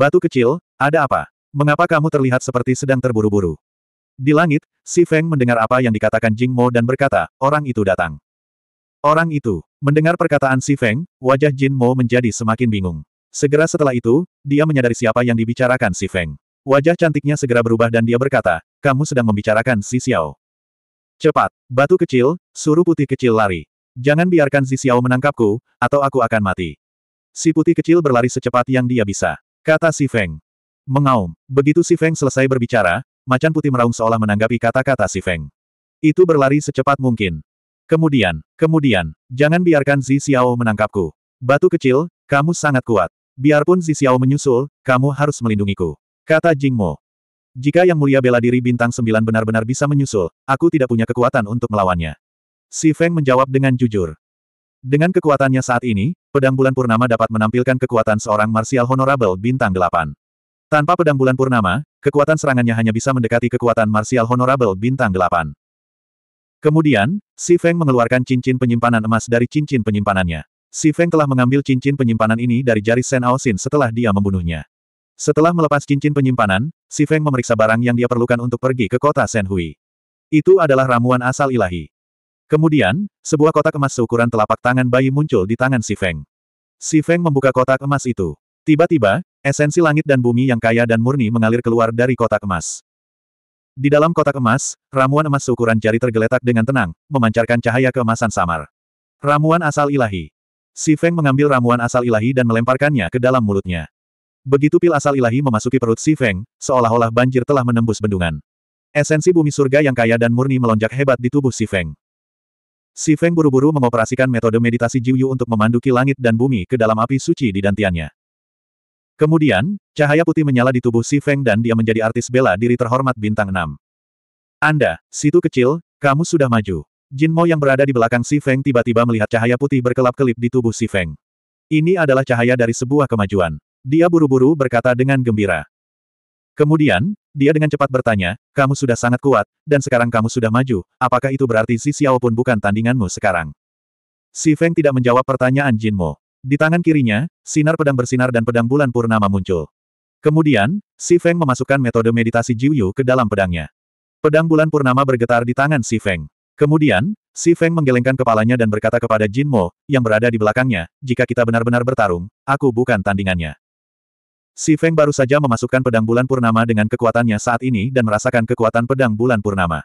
Batu kecil, ada apa? Mengapa kamu terlihat seperti sedang terburu-buru? Di langit, Si Feng mendengar apa yang dikatakan Jing Mo dan berkata, orang itu datang. Orang itu, mendengar perkataan Si Feng, wajah Jin Mo menjadi semakin bingung. Segera setelah itu, dia menyadari siapa yang dibicarakan Si Feng. Wajah cantiknya segera berubah dan dia berkata, kamu sedang membicarakan Si Xiao. Cepat, batu kecil, suruh putih kecil lari. Jangan biarkan Si Xiao menangkapku, atau aku akan mati. Si putih kecil berlari secepat yang dia bisa. Kata si Feng. Mengaum. Begitu si Feng selesai berbicara, macan putih meraung seolah menanggapi kata-kata si Feng. Itu berlari secepat mungkin. Kemudian, kemudian, jangan biarkan Zi Xiao menangkapku. Batu kecil, kamu sangat kuat. Biarpun Zi Xiao menyusul, kamu harus melindungiku. Kata Jing Mo Jika Yang Mulia Bela Diri Bintang sembilan benar-benar bisa menyusul, aku tidak punya kekuatan untuk melawannya. Si Feng menjawab dengan jujur. Dengan kekuatannya saat ini, pedang bulan purnama dapat menampilkan kekuatan seorang martial honorable bintang 8. Tanpa pedang bulan purnama, kekuatan serangannya hanya bisa mendekati kekuatan martial honorable bintang 8. Kemudian, Si Feng mengeluarkan cincin penyimpanan emas dari cincin penyimpanannya. Si Feng telah mengambil cincin penyimpanan ini dari jari Sen Aosin setelah dia membunuhnya. Setelah melepas cincin penyimpanan, Si Feng memeriksa barang yang dia perlukan untuk pergi ke kota Hui. Itu adalah ramuan asal ilahi. Kemudian, sebuah kotak emas seukuran telapak tangan bayi muncul di tangan Si Feng. Si Feng membuka kotak emas itu. Tiba-tiba, esensi langit dan bumi yang kaya dan murni mengalir keluar dari kotak emas. Di dalam kotak emas, ramuan emas seukuran jari tergeletak dengan tenang, memancarkan cahaya keemasan samar. Ramuan asal ilahi. Si Feng mengambil ramuan asal ilahi dan melemparkannya ke dalam mulutnya. Begitu pil asal ilahi memasuki perut Si Feng, seolah-olah banjir telah menembus bendungan. Esensi bumi surga yang kaya dan murni melonjak hebat di tubuh Si Feng. Si Feng buru-buru mengoperasikan metode meditasi Jiuyu untuk memanduki langit dan bumi ke dalam api suci di dantiannya. Kemudian, cahaya putih menyala di tubuh Si Feng dan dia menjadi artis bela diri terhormat bintang 6. Anda, situ kecil, kamu sudah maju. Jin Mo yang berada di belakang Si Feng tiba-tiba melihat cahaya putih berkelap-kelip di tubuh Si Feng. Ini adalah cahaya dari sebuah kemajuan. Dia buru-buru berkata dengan gembira. Kemudian, dia dengan cepat bertanya, kamu sudah sangat kuat, dan sekarang kamu sudah maju, apakah itu berarti si Xiao pun bukan tandinganmu sekarang? Si Feng tidak menjawab pertanyaan Jin Mo. Di tangan kirinya, sinar pedang bersinar dan pedang bulan purnama muncul. Kemudian, si Feng memasukkan metode meditasi Jiuyu ke dalam pedangnya. Pedang bulan purnama bergetar di tangan si Feng. Kemudian, si Feng menggelengkan kepalanya dan berkata kepada Jin Mo, yang berada di belakangnya, jika kita benar-benar bertarung, aku bukan tandingannya. Si Feng baru saja memasukkan pedang bulan purnama dengan kekuatannya saat ini dan merasakan kekuatan pedang bulan purnama.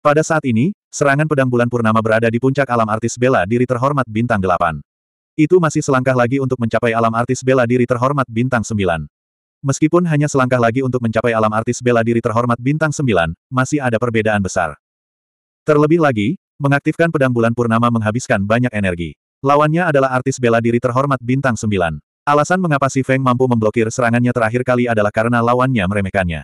Pada saat ini, serangan pedang bulan purnama berada di puncak alam artis bela diri terhormat bintang delapan. Itu masih selangkah lagi untuk mencapai alam artis bela diri terhormat bintang sembilan. Meskipun hanya selangkah lagi untuk mencapai alam artis bela diri terhormat bintang sembilan, masih ada perbedaan besar. Terlebih lagi, mengaktifkan pedang bulan purnama menghabiskan banyak energi. Lawannya adalah artis bela diri terhormat bintang sembilan. Alasan mengapa Si Feng mampu memblokir serangannya terakhir kali adalah karena lawannya meremehkannya.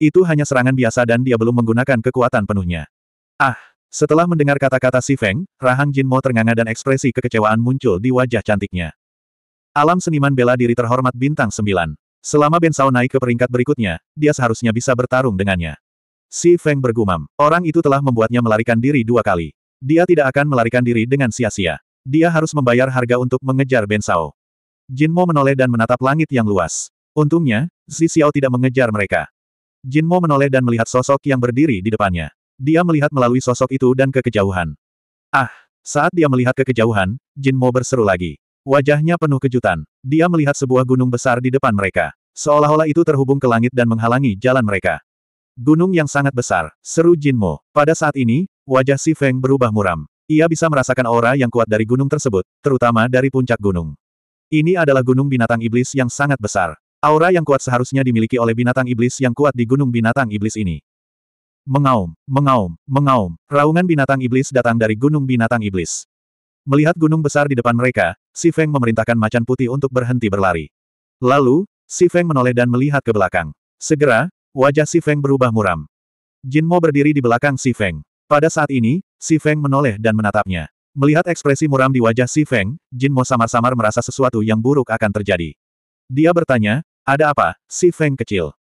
Itu hanya serangan biasa dan dia belum menggunakan kekuatan penuhnya. Ah! Setelah mendengar kata-kata Si Feng, Rahang Jinmo ternganga dan ekspresi kekecewaan muncul di wajah cantiknya. Alam seniman bela diri terhormat bintang sembilan. Selama Ben Sao naik ke peringkat berikutnya, dia seharusnya bisa bertarung dengannya. Si Feng bergumam. Orang itu telah membuatnya melarikan diri dua kali. Dia tidak akan melarikan diri dengan sia-sia. Dia harus membayar harga untuk mengejar Ben Sao. Jinmo menoleh dan menatap langit yang luas. Untungnya, Zi Xiao tidak mengejar mereka. Jinmo menoleh dan melihat sosok yang berdiri di depannya. Dia melihat melalui sosok itu dan ke kejauhan. Ah! Saat dia melihat ke kejauhan, Jinmo berseru lagi. Wajahnya penuh kejutan. Dia melihat sebuah gunung besar di depan mereka. Seolah-olah itu terhubung ke langit dan menghalangi jalan mereka. Gunung yang sangat besar, seru Jinmo. Pada saat ini, wajah Si Feng berubah muram. Ia bisa merasakan aura yang kuat dari gunung tersebut, terutama dari puncak gunung. Ini adalah gunung binatang iblis yang sangat besar. Aura yang kuat seharusnya dimiliki oleh binatang iblis yang kuat di gunung binatang iblis ini. Mengaum, mengaum, mengaum, raungan binatang iblis datang dari gunung binatang iblis. Melihat gunung besar di depan mereka, Si Feng memerintahkan macan putih untuk berhenti berlari. Lalu, Si Feng menoleh dan melihat ke belakang. Segera, wajah Si Feng berubah muram. Jin Mo berdiri di belakang Si Feng. Pada saat ini, Si Feng menoleh dan menatapnya. Melihat ekspresi muram di wajah Si Feng, Jin Mo samar-samar merasa sesuatu yang buruk akan terjadi. Dia bertanya, ada apa, Si Feng kecil?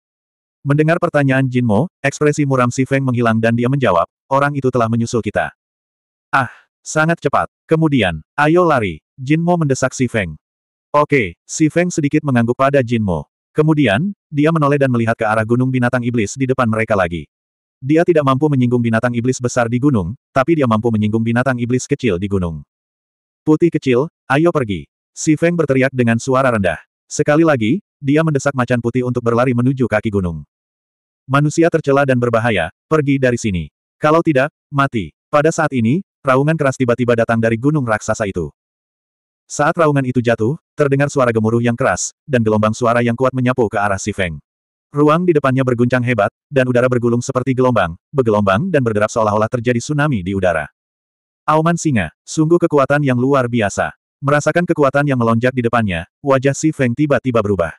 Mendengar pertanyaan Jin Mo, ekspresi muram Si Feng menghilang dan dia menjawab, orang itu telah menyusul kita. Ah, sangat cepat. Kemudian, ayo lari. Jin Mo mendesak Si Feng. Oke, Si Feng sedikit mengangguk pada Jin Mo. Kemudian, dia menoleh dan melihat ke arah gunung binatang iblis di depan mereka lagi. Dia tidak mampu menyinggung binatang iblis besar di gunung, tapi dia mampu menyinggung binatang iblis kecil di gunung. Putih kecil, ayo pergi. Si Feng berteriak dengan suara rendah. Sekali lagi, dia mendesak macan putih untuk berlari menuju kaki gunung. Manusia tercela dan berbahaya, pergi dari sini. Kalau tidak, mati. Pada saat ini, raungan keras tiba-tiba datang dari gunung raksasa itu. Saat raungan itu jatuh, terdengar suara gemuruh yang keras, dan gelombang suara yang kuat menyapu ke arah si Feng. Ruang di depannya berguncang hebat, dan udara bergulung seperti gelombang, bergelombang dan berderap seolah-olah terjadi tsunami di udara. Auman singa, sungguh kekuatan yang luar biasa. Merasakan kekuatan yang melonjak di depannya, wajah Si Feng tiba-tiba berubah.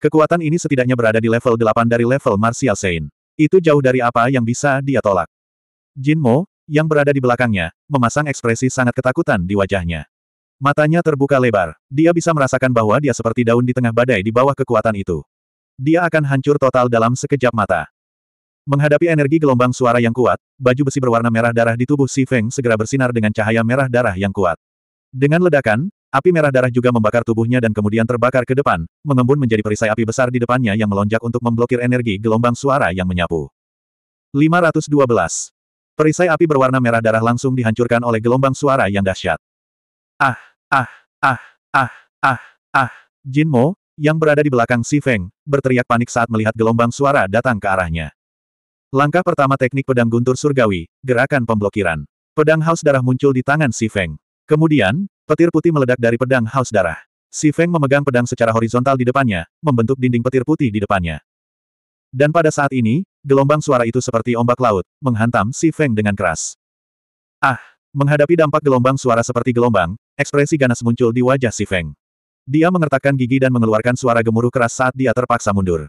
Kekuatan ini setidaknya berada di level 8 dari level Martial Sein. Itu jauh dari apa yang bisa dia tolak. Jin Mo, yang berada di belakangnya, memasang ekspresi sangat ketakutan di wajahnya. Matanya terbuka lebar. Dia bisa merasakan bahwa dia seperti daun di tengah badai di bawah kekuatan itu. Dia akan hancur total dalam sekejap mata. Menghadapi energi gelombang suara yang kuat, baju besi berwarna merah darah di tubuh Si Feng segera bersinar dengan cahaya merah darah yang kuat. Dengan ledakan, api merah darah juga membakar tubuhnya dan kemudian terbakar ke depan, mengembun menjadi perisai api besar di depannya yang melonjak untuk memblokir energi gelombang suara yang menyapu. 512. Perisai api berwarna merah darah langsung dihancurkan oleh gelombang suara yang dahsyat. Ah, ah, ah, ah, ah, ah. ah. Jin Mo, yang berada di belakang Si Feng, berteriak panik saat melihat gelombang suara datang ke arahnya. Langkah pertama teknik pedang guntur surgawi, gerakan pemblokiran. Pedang haus darah muncul di tangan Si Feng. Kemudian, petir putih meledak dari pedang haus darah. Si Feng memegang pedang secara horizontal di depannya, membentuk dinding petir putih di depannya. Dan pada saat ini, gelombang suara itu seperti ombak laut, menghantam Si Feng dengan keras. Ah! Menghadapi dampak gelombang suara seperti gelombang, ekspresi ganas muncul di wajah Si Feng. Dia mengertakkan gigi dan mengeluarkan suara gemuruh keras saat dia terpaksa mundur.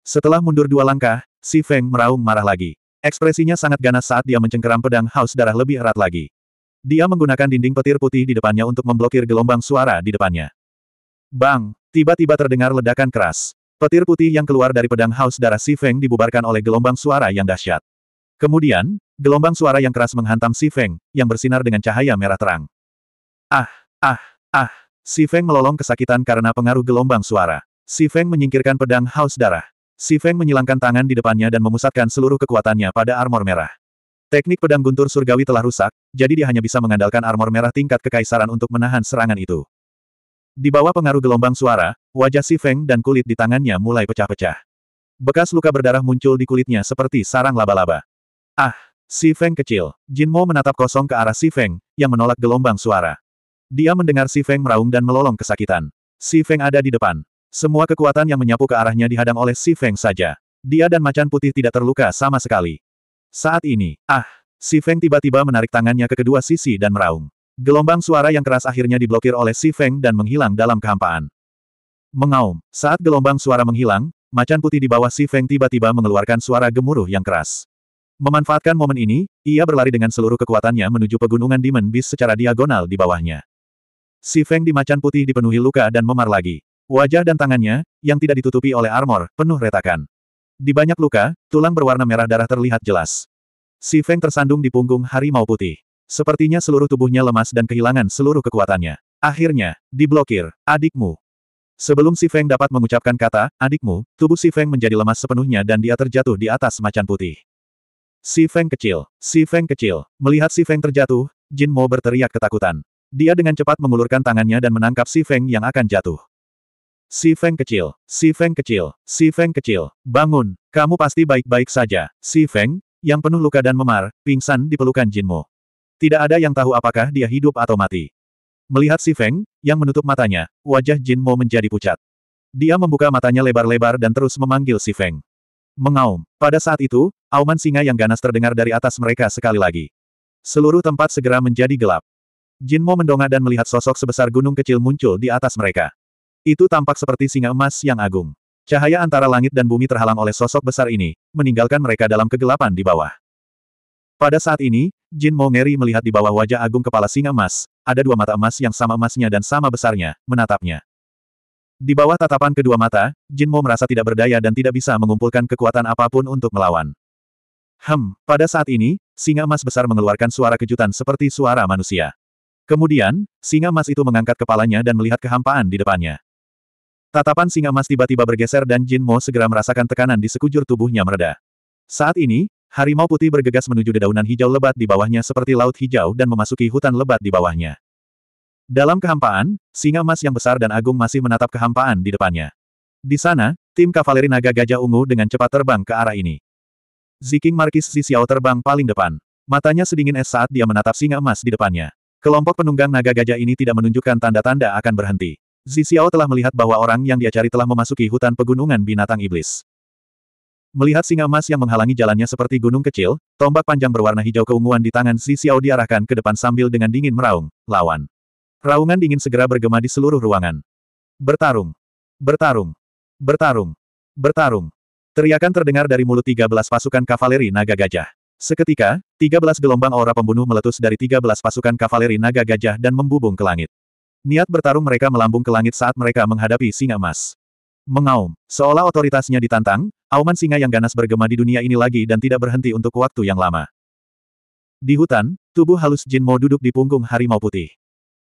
Setelah mundur dua langkah, si Feng meraung marah lagi. Ekspresinya sangat ganas saat dia mencengkeram pedang haus darah lebih erat lagi. Dia menggunakan dinding petir putih di depannya untuk memblokir gelombang suara di depannya. Bang! Tiba-tiba terdengar ledakan keras. Petir putih yang keluar dari pedang haus darah si Feng dibubarkan oleh gelombang suara yang dahsyat. Kemudian, gelombang suara yang keras menghantam si Feng, yang bersinar dengan cahaya merah terang. Ah! Ah! Ah! Si Feng melolong kesakitan karena pengaruh gelombang suara. Si Feng menyingkirkan pedang haus darah. Si Feng menyilangkan tangan di depannya dan memusatkan seluruh kekuatannya pada armor merah. Teknik pedang guntur surgawi telah rusak, jadi dia hanya bisa mengandalkan armor merah tingkat kekaisaran untuk menahan serangan itu. Di bawah pengaruh gelombang suara, wajah Si Feng dan kulit di tangannya mulai pecah-pecah. Bekas luka berdarah muncul di kulitnya seperti sarang laba-laba. Ah, Si Feng kecil. Jin Mo menatap kosong ke arah Si Feng, yang menolak gelombang suara. Dia mendengar Si Feng meraung dan melolong kesakitan. Si Feng ada di depan. Semua kekuatan yang menyapu ke arahnya dihadang oleh Si Feng saja. Dia dan macan putih tidak terluka sama sekali. Saat ini, ah, Si Feng tiba-tiba menarik tangannya ke kedua sisi dan meraung. Gelombang suara yang keras akhirnya diblokir oleh Si Feng dan menghilang dalam kehampaan. Mengaum, saat gelombang suara menghilang, macan putih di bawah Si Feng tiba-tiba mengeluarkan suara gemuruh yang keras. Memanfaatkan momen ini, ia berlari dengan seluruh kekuatannya menuju pegunungan Demon Beast secara diagonal di bawahnya. Si Feng di macan putih dipenuhi luka dan memar lagi. Wajah dan tangannya, yang tidak ditutupi oleh armor, penuh retakan. Di banyak luka, tulang berwarna merah darah terlihat jelas. Si Feng tersandung di punggung harimau putih. Sepertinya seluruh tubuhnya lemas dan kehilangan seluruh kekuatannya. Akhirnya, diblokir, adikmu. Sebelum Si Feng dapat mengucapkan kata, adikmu, tubuh Si Feng menjadi lemas sepenuhnya dan dia terjatuh di atas macan putih. Si Feng kecil, Si Feng kecil, melihat Si Feng terjatuh, Jin Mo berteriak ketakutan. Dia dengan cepat mengulurkan tangannya dan menangkap Si Feng yang akan jatuh. Si Feng kecil, Si Feng kecil, Si Feng kecil, bangun, kamu pasti baik-baik saja. Si Feng, yang penuh luka dan memar, pingsan di pelukan Jinmu. Tidak ada yang tahu apakah dia hidup atau mati. Melihat Si Feng, yang menutup matanya, wajah Jinmu menjadi pucat. Dia membuka matanya lebar-lebar dan terus memanggil Si Feng. Mengaum. Pada saat itu, auman singa yang ganas terdengar dari atas mereka sekali lagi. Seluruh tempat segera menjadi gelap. Jinmo mendongak dan melihat sosok sebesar gunung kecil muncul di atas mereka. Itu tampak seperti singa emas yang agung. Cahaya antara langit dan bumi terhalang oleh sosok besar ini, meninggalkan mereka dalam kegelapan di bawah. Pada saat ini, Jin Mo ngeri melihat di bawah wajah agung kepala singa emas, ada dua mata emas yang sama emasnya dan sama besarnya, menatapnya. Di bawah tatapan kedua mata, Jin Mo merasa tidak berdaya dan tidak bisa mengumpulkan kekuatan apapun untuk melawan. Hmm. pada saat ini, singa emas besar mengeluarkan suara kejutan seperti suara manusia. Kemudian, singa emas itu mengangkat kepalanya dan melihat kehampaan di depannya. Tatapan singa emas tiba-tiba bergeser dan Jin Mo segera merasakan tekanan di sekujur tubuhnya mereda. Saat ini, harimau putih bergegas menuju dedaunan hijau lebat di bawahnya seperti laut hijau dan memasuki hutan lebat di bawahnya. Dalam kehampaan, singa emas yang besar dan agung masih menatap kehampaan di depannya. Di sana, tim kavaleri naga gajah ungu dengan cepat terbang ke arah ini. Ziking Markis Si terbang paling depan. Matanya sedingin es saat dia menatap singa emas di depannya. Kelompok penunggang naga gajah ini tidak menunjukkan tanda-tanda akan berhenti. Zixiao telah melihat bahwa orang yang dia cari telah memasuki hutan pegunungan binatang iblis. Melihat singa emas yang menghalangi jalannya seperti gunung kecil, tombak panjang berwarna hijau keunguan di tangan Zixiao Xiao diarahkan ke depan sambil dengan dingin meraung, lawan. Raungan dingin segera bergema di seluruh ruangan. Bertarung! Bertarung! Bertarung! Bertarung! Teriakan terdengar dari mulut 13 pasukan kavaleri naga gajah. Seketika, 13 gelombang aura pembunuh meletus dari 13 pasukan kavaleri naga gajah dan membubung ke langit. Niat bertarung mereka melambung ke langit saat mereka menghadapi singa emas. Mengaum, seolah otoritasnya ditantang, auman singa yang ganas bergema di dunia ini lagi dan tidak berhenti untuk waktu yang lama. Di hutan, tubuh halus Jin Mo duduk di punggung harimau putih.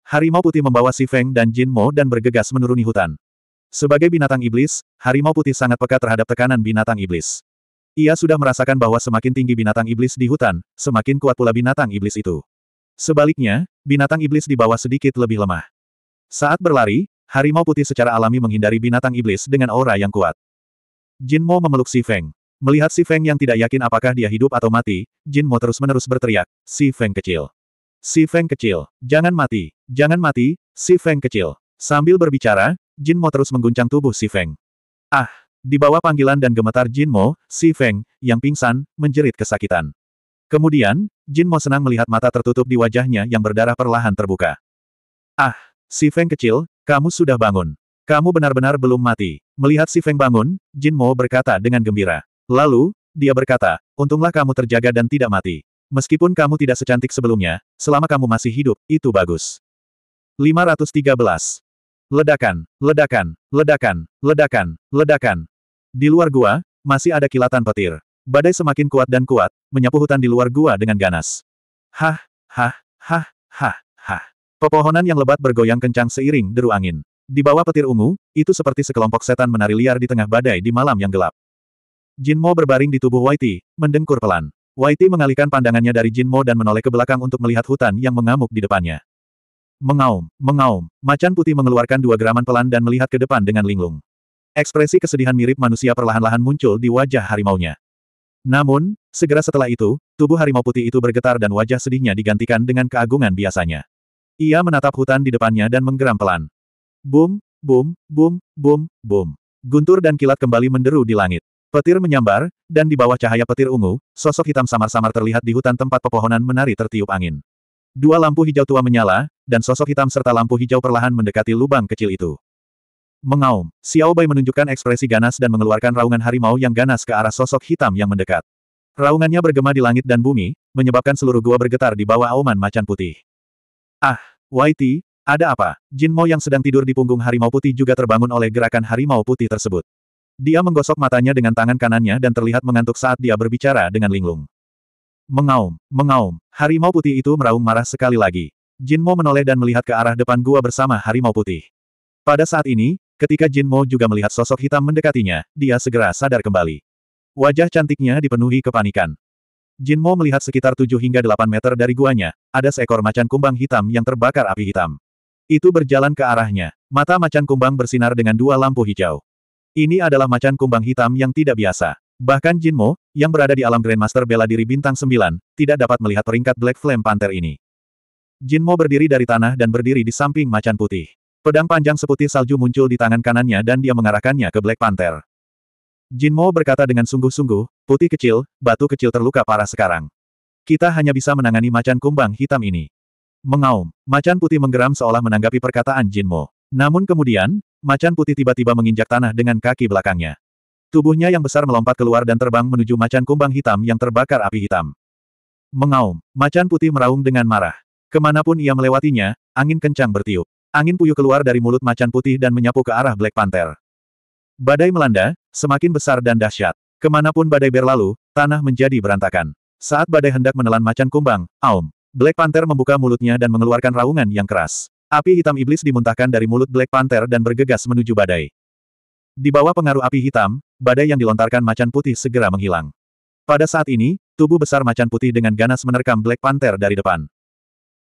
Harimau putih membawa Si Feng dan Jin Mo dan bergegas menuruni hutan. Sebagai binatang iblis, harimau putih sangat peka terhadap tekanan binatang iblis. Ia sudah merasakan bahwa semakin tinggi binatang iblis di hutan, semakin kuat pula binatang iblis itu. Sebaliknya, binatang iblis di bawah sedikit lebih lemah. Saat berlari, harimau putih secara alami menghindari binatang iblis dengan aura yang kuat. Jin Mo memeluk Si Feng. Melihat Si Feng yang tidak yakin apakah dia hidup atau mati, Jin Mo terus-menerus berteriak, Si Feng kecil. Si Feng kecil, jangan mati, jangan mati, Si Feng kecil. Sambil berbicara, Jin Mo terus mengguncang tubuh Si Feng. Ah! Di bawah panggilan dan gemetar Jin Mo, Si Feng, yang pingsan, menjerit kesakitan. Kemudian, Jin Mo senang melihat mata tertutup di wajahnya yang berdarah perlahan terbuka. Ah, Si Feng kecil, kamu sudah bangun. Kamu benar-benar belum mati. Melihat Si Feng bangun, Jin Mo berkata dengan gembira. Lalu, dia berkata, untunglah kamu terjaga dan tidak mati. Meskipun kamu tidak secantik sebelumnya, selama kamu masih hidup, itu bagus. 513. ledakan, ledakan, ledakan, ledakan, ledakan, di luar gua, masih ada kilatan petir. Badai semakin kuat dan kuat, menyapu hutan di luar gua dengan ganas. Hah, hah, hah, hah, hah. Pepohonan yang lebat bergoyang kencang seiring deru angin. Di bawah petir ungu, itu seperti sekelompok setan menari liar di tengah badai di malam yang gelap. Jin Mo berbaring di tubuh Whitey, mendengkur pelan. Whitey mengalihkan pandangannya dari Jin Mo dan menoleh ke belakang untuk melihat hutan yang mengamuk di depannya. Mengaum, mengaum, macan putih mengeluarkan dua geraman pelan dan melihat ke depan dengan linglung. Ekspresi kesedihan mirip manusia perlahan-lahan muncul di wajah harimaunya. Namun, segera setelah itu, tubuh harimau putih itu bergetar dan wajah sedihnya digantikan dengan keagungan biasanya. Ia menatap hutan di depannya dan menggeram pelan. Boom, boom, boom, boom, boom. Guntur dan kilat kembali menderu di langit. Petir menyambar, dan di bawah cahaya petir ungu, sosok hitam samar-samar terlihat di hutan tempat pepohonan menari tertiup angin. Dua lampu hijau tua menyala, dan sosok hitam serta lampu hijau perlahan mendekati lubang kecil itu. Mengaum, Xiao Bai menunjukkan ekspresi ganas dan mengeluarkan raungan harimau yang ganas ke arah sosok hitam yang mendekat. Raungannya bergema di langit dan bumi, menyebabkan seluruh gua bergetar di bawah auman macan putih. Ah, Whitey, ada apa? Jin Mo yang sedang tidur di punggung harimau putih juga terbangun oleh gerakan harimau putih tersebut. Dia menggosok matanya dengan tangan kanannya dan terlihat mengantuk saat dia berbicara dengan linglung. Mengaum, mengaum, harimau putih itu meraung marah sekali lagi. Jin Mo menoleh dan melihat ke arah depan gua bersama harimau putih. Pada saat ini, Ketika Jin Mo juga melihat sosok hitam mendekatinya, dia segera sadar kembali. Wajah cantiknya dipenuhi kepanikan. Jin Mo melihat sekitar 7 hingga 8 meter dari guanya, ada seekor macan kumbang hitam yang terbakar api hitam. Itu berjalan ke arahnya. Mata macan kumbang bersinar dengan dua lampu hijau. Ini adalah macan kumbang hitam yang tidak biasa. Bahkan Jin Mo, yang berada di alam Grandmaster bela diri bintang 9, tidak dapat melihat peringkat Black Flame Panther ini. Jin Mo berdiri dari tanah dan berdiri di samping macan putih. Pedang panjang seputih salju muncul di tangan kanannya dan dia mengarahkannya ke Black Panther. Jin Mo berkata dengan sungguh-sungguh, putih kecil, batu kecil terluka parah sekarang. Kita hanya bisa menangani macan kumbang hitam ini. Mengaum, macan putih menggeram seolah menanggapi perkataan Jin Mo. Namun kemudian, macan putih tiba-tiba menginjak tanah dengan kaki belakangnya. Tubuhnya yang besar melompat keluar dan terbang menuju macan kumbang hitam yang terbakar api hitam. Mengaum, macan putih meraung dengan marah. Kemanapun ia melewatinya, angin kencang bertiup. Angin puyuh keluar dari mulut macan putih dan menyapu ke arah Black Panther. Badai melanda, semakin besar dan dahsyat. Kemanapun badai berlalu, tanah menjadi berantakan. Saat badai hendak menelan macan kumbang, Aum. Black Panther membuka mulutnya dan mengeluarkan raungan yang keras. Api hitam iblis dimuntahkan dari mulut Black Panther dan bergegas menuju badai. Di bawah pengaruh api hitam, badai yang dilontarkan macan putih segera menghilang. Pada saat ini, tubuh besar macan putih dengan ganas menerkam Black Panther dari depan.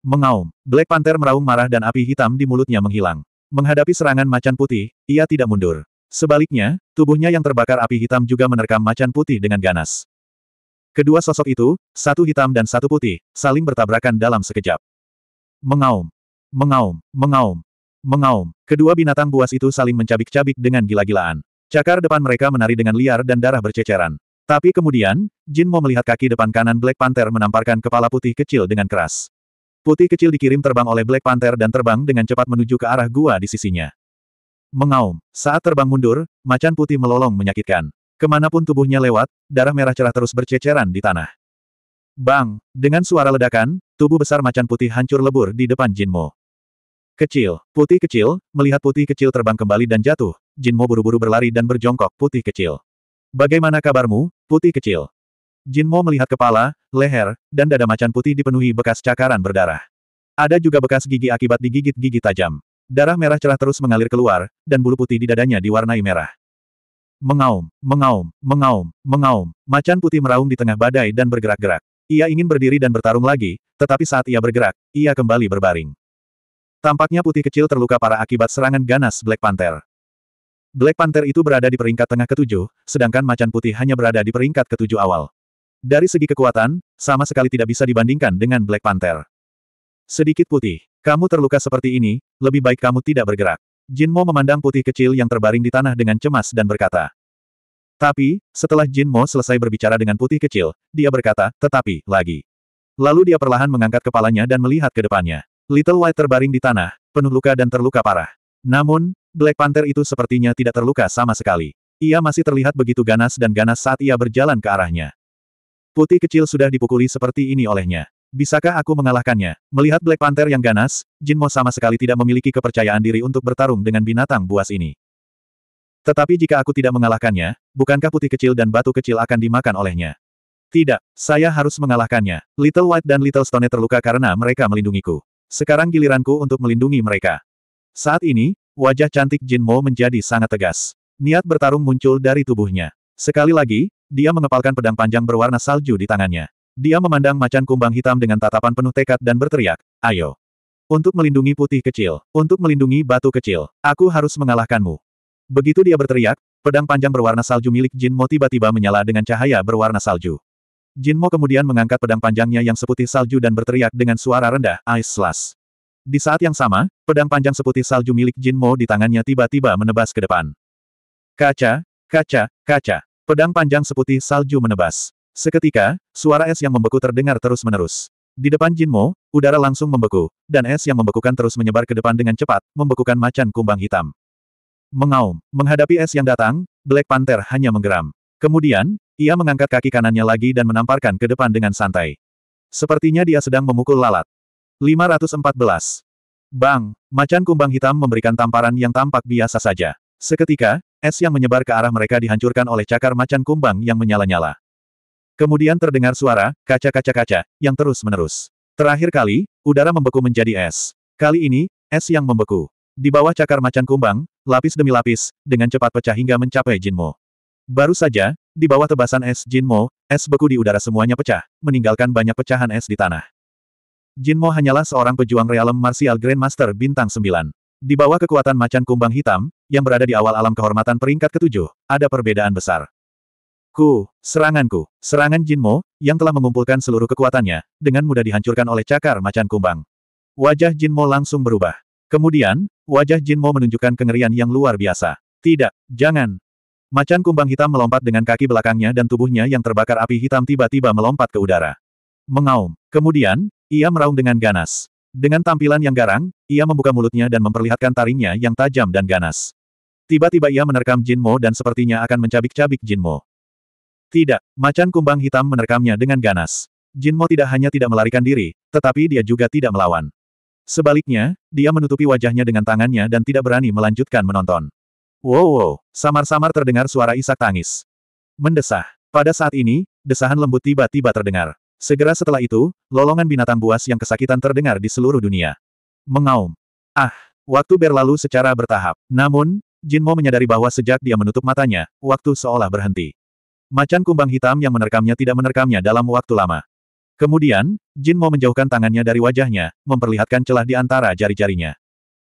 Mengaum. Black Panther meraung marah dan api hitam di mulutnya menghilang. Menghadapi serangan macan putih, ia tidak mundur. Sebaliknya, tubuhnya yang terbakar api hitam juga menerkam macan putih dengan ganas. Kedua sosok itu, satu hitam dan satu putih, saling bertabrakan dalam sekejap. Mengaum. Mengaum. Mengaum. Mengaum. Kedua binatang buas itu saling mencabik-cabik dengan gila-gilaan. Cakar depan mereka menari dengan liar dan darah berceceran. Tapi kemudian, Jin Mo melihat kaki depan kanan Black Panther menamparkan kepala putih kecil dengan keras. Putih kecil dikirim terbang oleh Black Panther dan terbang dengan cepat menuju ke arah gua di sisinya. Mengaum. Saat terbang mundur, macan putih melolong menyakitkan. Kemanapun tubuhnya lewat, darah merah cerah terus berceceran di tanah. Bang! Dengan suara ledakan, tubuh besar macan putih hancur lebur di depan Jinmo. Kecil, putih kecil, melihat putih kecil terbang kembali dan jatuh, Jinmo buru-buru berlari dan berjongkok putih kecil. Bagaimana kabarmu, putih kecil? Jinmo melihat kepala, leher, dan dada macan putih dipenuhi bekas cakaran berdarah. Ada juga bekas gigi akibat digigit gigi tajam. Darah merah cerah terus mengalir keluar, dan bulu putih di dadanya diwarnai merah. Mengaum, mengaum, mengaum, mengaum, macan putih meraung di tengah badai dan bergerak-gerak. Ia ingin berdiri dan bertarung lagi, tetapi saat ia bergerak, ia kembali berbaring. Tampaknya putih kecil terluka parah akibat serangan ganas Black Panther. Black Panther itu berada di peringkat tengah ketujuh, sedangkan macan putih hanya berada di peringkat ketujuh awal. Dari segi kekuatan, sama sekali tidak bisa dibandingkan dengan Black Panther. Sedikit putih. Kamu terluka seperti ini, lebih baik kamu tidak bergerak. Jin Mo memandang putih kecil yang terbaring di tanah dengan cemas dan berkata. Tapi, setelah Jin Mo selesai berbicara dengan putih kecil, dia berkata, tetapi, lagi. Lalu dia perlahan mengangkat kepalanya dan melihat ke depannya. Little White terbaring di tanah, penuh luka dan terluka parah. Namun, Black Panther itu sepertinya tidak terluka sama sekali. Ia masih terlihat begitu ganas dan ganas saat ia berjalan ke arahnya. Putih kecil sudah dipukuli seperti ini olehnya. Bisakah aku mengalahkannya? Melihat Black Panther yang ganas, Jin Mo sama sekali tidak memiliki kepercayaan diri untuk bertarung dengan binatang buas ini. Tetapi jika aku tidak mengalahkannya, bukankah putih kecil dan batu kecil akan dimakan olehnya? Tidak, saya harus mengalahkannya. Little White dan Little Stone terluka karena mereka melindungiku. Sekarang giliranku untuk melindungi mereka. Saat ini, wajah cantik Jin Mo menjadi sangat tegas. Niat bertarung muncul dari tubuhnya. Sekali lagi, dia mengepalkan pedang panjang berwarna salju di tangannya. Dia memandang macan kumbang hitam dengan tatapan penuh tekad dan berteriak, ayo. Untuk melindungi putih kecil, untuk melindungi batu kecil, aku harus mengalahkanmu. Begitu dia berteriak, pedang panjang berwarna salju milik Jin Mo tiba-tiba menyala dengan cahaya berwarna salju. Jin Mo kemudian mengangkat pedang panjangnya yang seputih salju dan berteriak dengan suara rendah, Ice Slash. Di saat yang sama, pedang panjang seputih salju milik Jin Mo di tangannya tiba-tiba menebas ke depan. Kaca, kaca, kaca. Pedang panjang seputih salju menebas. Seketika, suara es yang membeku terdengar terus-menerus. Di depan Jinmo, udara langsung membeku, dan es yang membekukan terus menyebar ke depan dengan cepat, membekukan macan kumbang hitam. Mengaum, menghadapi es yang datang, Black Panther hanya menggeram. Kemudian, ia mengangkat kaki kanannya lagi dan menamparkan ke depan dengan santai. Sepertinya dia sedang memukul lalat. 514. Bang, macan kumbang hitam memberikan tamparan yang tampak biasa saja. Seketika, es yang menyebar ke arah mereka dihancurkan oleh cakar macan kumbang yang menyala-nyala. Kemudian terdengar suara, kaca-kaca-kaca, yang terus-menerus. Terakhir kali, udara membeku menjadi es. Kali ini, es yang membeku. Di bawah cakar macan kumbang, lapis demi lapis, dengan cepat pecah hingga mencapai Jinmo. Baru saja, di bawah tebasan es Jinmo, es beku di udara semuanya pecah, meninggalkan banyak pecahan es di tanah. Jinmo hanyalah seorang pejuang realem martial Grandmaster bintang 9. Di bawah kekuatan macan kumbang hitam, yang berada di awal alam kehormatan peringkat ketujuh, ada perbedaan besar. Ku, seranganku, serangan Jinmo, yang telah mengumpulkan seluruh kekuatannya, dengan mudah dihancurkan oleh cakar macan kumbang. Wajah Jinmo langsung berubah. Kemudian, wajah Jinmo menunjukkan kengerian yang luar biasa. Tidak, jangan. Macan kumbang hitam melompat dengan kaki belakangnya dan tubuhnya yang terbakar api hitam tiba-tiba melompat ke udara. Mengaum. Kemudian, ia meraung dengan ganas. Dengan tampilan yang garang, ia membuka mulutnya dan memperlihatkan taringnya yang tajam dan ganas. Tiba-tiba ia menerkam Jinmo dan sepertinya akan mencabik-cabik Jinmo. Tidak, macan kumbang hitam menerkamnya dengan ganas. Jinmo tidak hanya tidak melarikan diri, tetapi dia juga tidak melawan. Sebaliknya, dia menutupi wajahnya dengan tangannya dan tidak berani melanjutkan menonton. Wow, wow, samar-samar terdengar suara isak tangis. Mendesah. Pada saat ini, desahan lembut tiba-tiba terdengar. Segera setelah itu, lolongan binatang buas yang kesakitan terdengar di seluruh dunia. Mengaum. Ah, waktu berlalu secara bertahap. Namun, Jinmo menyadari bahwa sejak dia menutup matanya, waktu seolah berhenti. Macan kumbang hitam yang menerkamnya tidak menerkamnya dalam waktu lama. Kemudian, Jinmo menjauhkan tangannya dari wajahnya, memperlihatkan celah di antara jari-jarinya.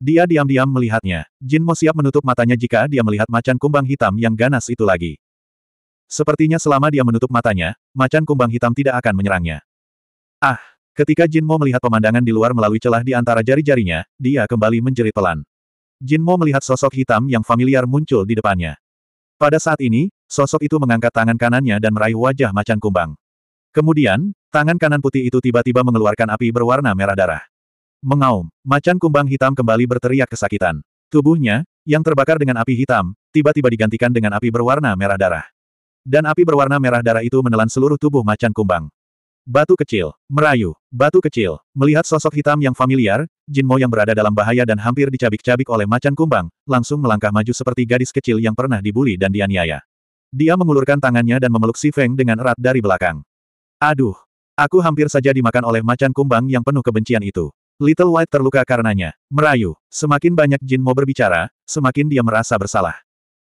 Dia diam-diam melihatnya. Jinmo siap menutup matanya jika dia melihat macan kumbang hitam yang ganas itu lagi. Sepertinya selama dia menutup matanya, macan kumbang hitam tidak akan menyerangnya. Ah! Ketika Jin Mo melihat pemandangan di luar melalui celah di antara jari-jarinya, dia kembali menjerit pelan. Jin Mo melihat sosok hitam yang familiar muncul di depannya. Pada saat ini, sosok itu mengangkat tangan kanannya dan meraih wajah macan kumbang. Kemudian, tangan kanan putih itu tiba-tiba mengeluarkan api berwarna merah darah. Mengaum, macan kumbang hitam kembali berteriak kesakitan. Tubuhnya, yang terbakar dengan api hitam, tiba-tiba digantikan dengan api berwarna merah darah. Dan api berwarna merah darah itu menelan seluruh tubuh macan kumbang. Batu kecil, merayu, batu kecil, melihat sosok hitam yang familiar, Jin Mo yang berada dalam bahaya dan hampir dicabik-cabik oleh macan kumbang, langsung melangkah maju seperti gadis kecil yang pernah dibuli dan dianiaya. Dia mengulurkan tangannya dan memeluk Si Feng dengan erat dari belakang. Aduh, aku hampir saja dimakan oleh macan kumbang yang penuh kebencian itu. Little White terluka karenanya, merayu, semakin banyak Jin Mo berbicara, semakin dia merasa bersalah.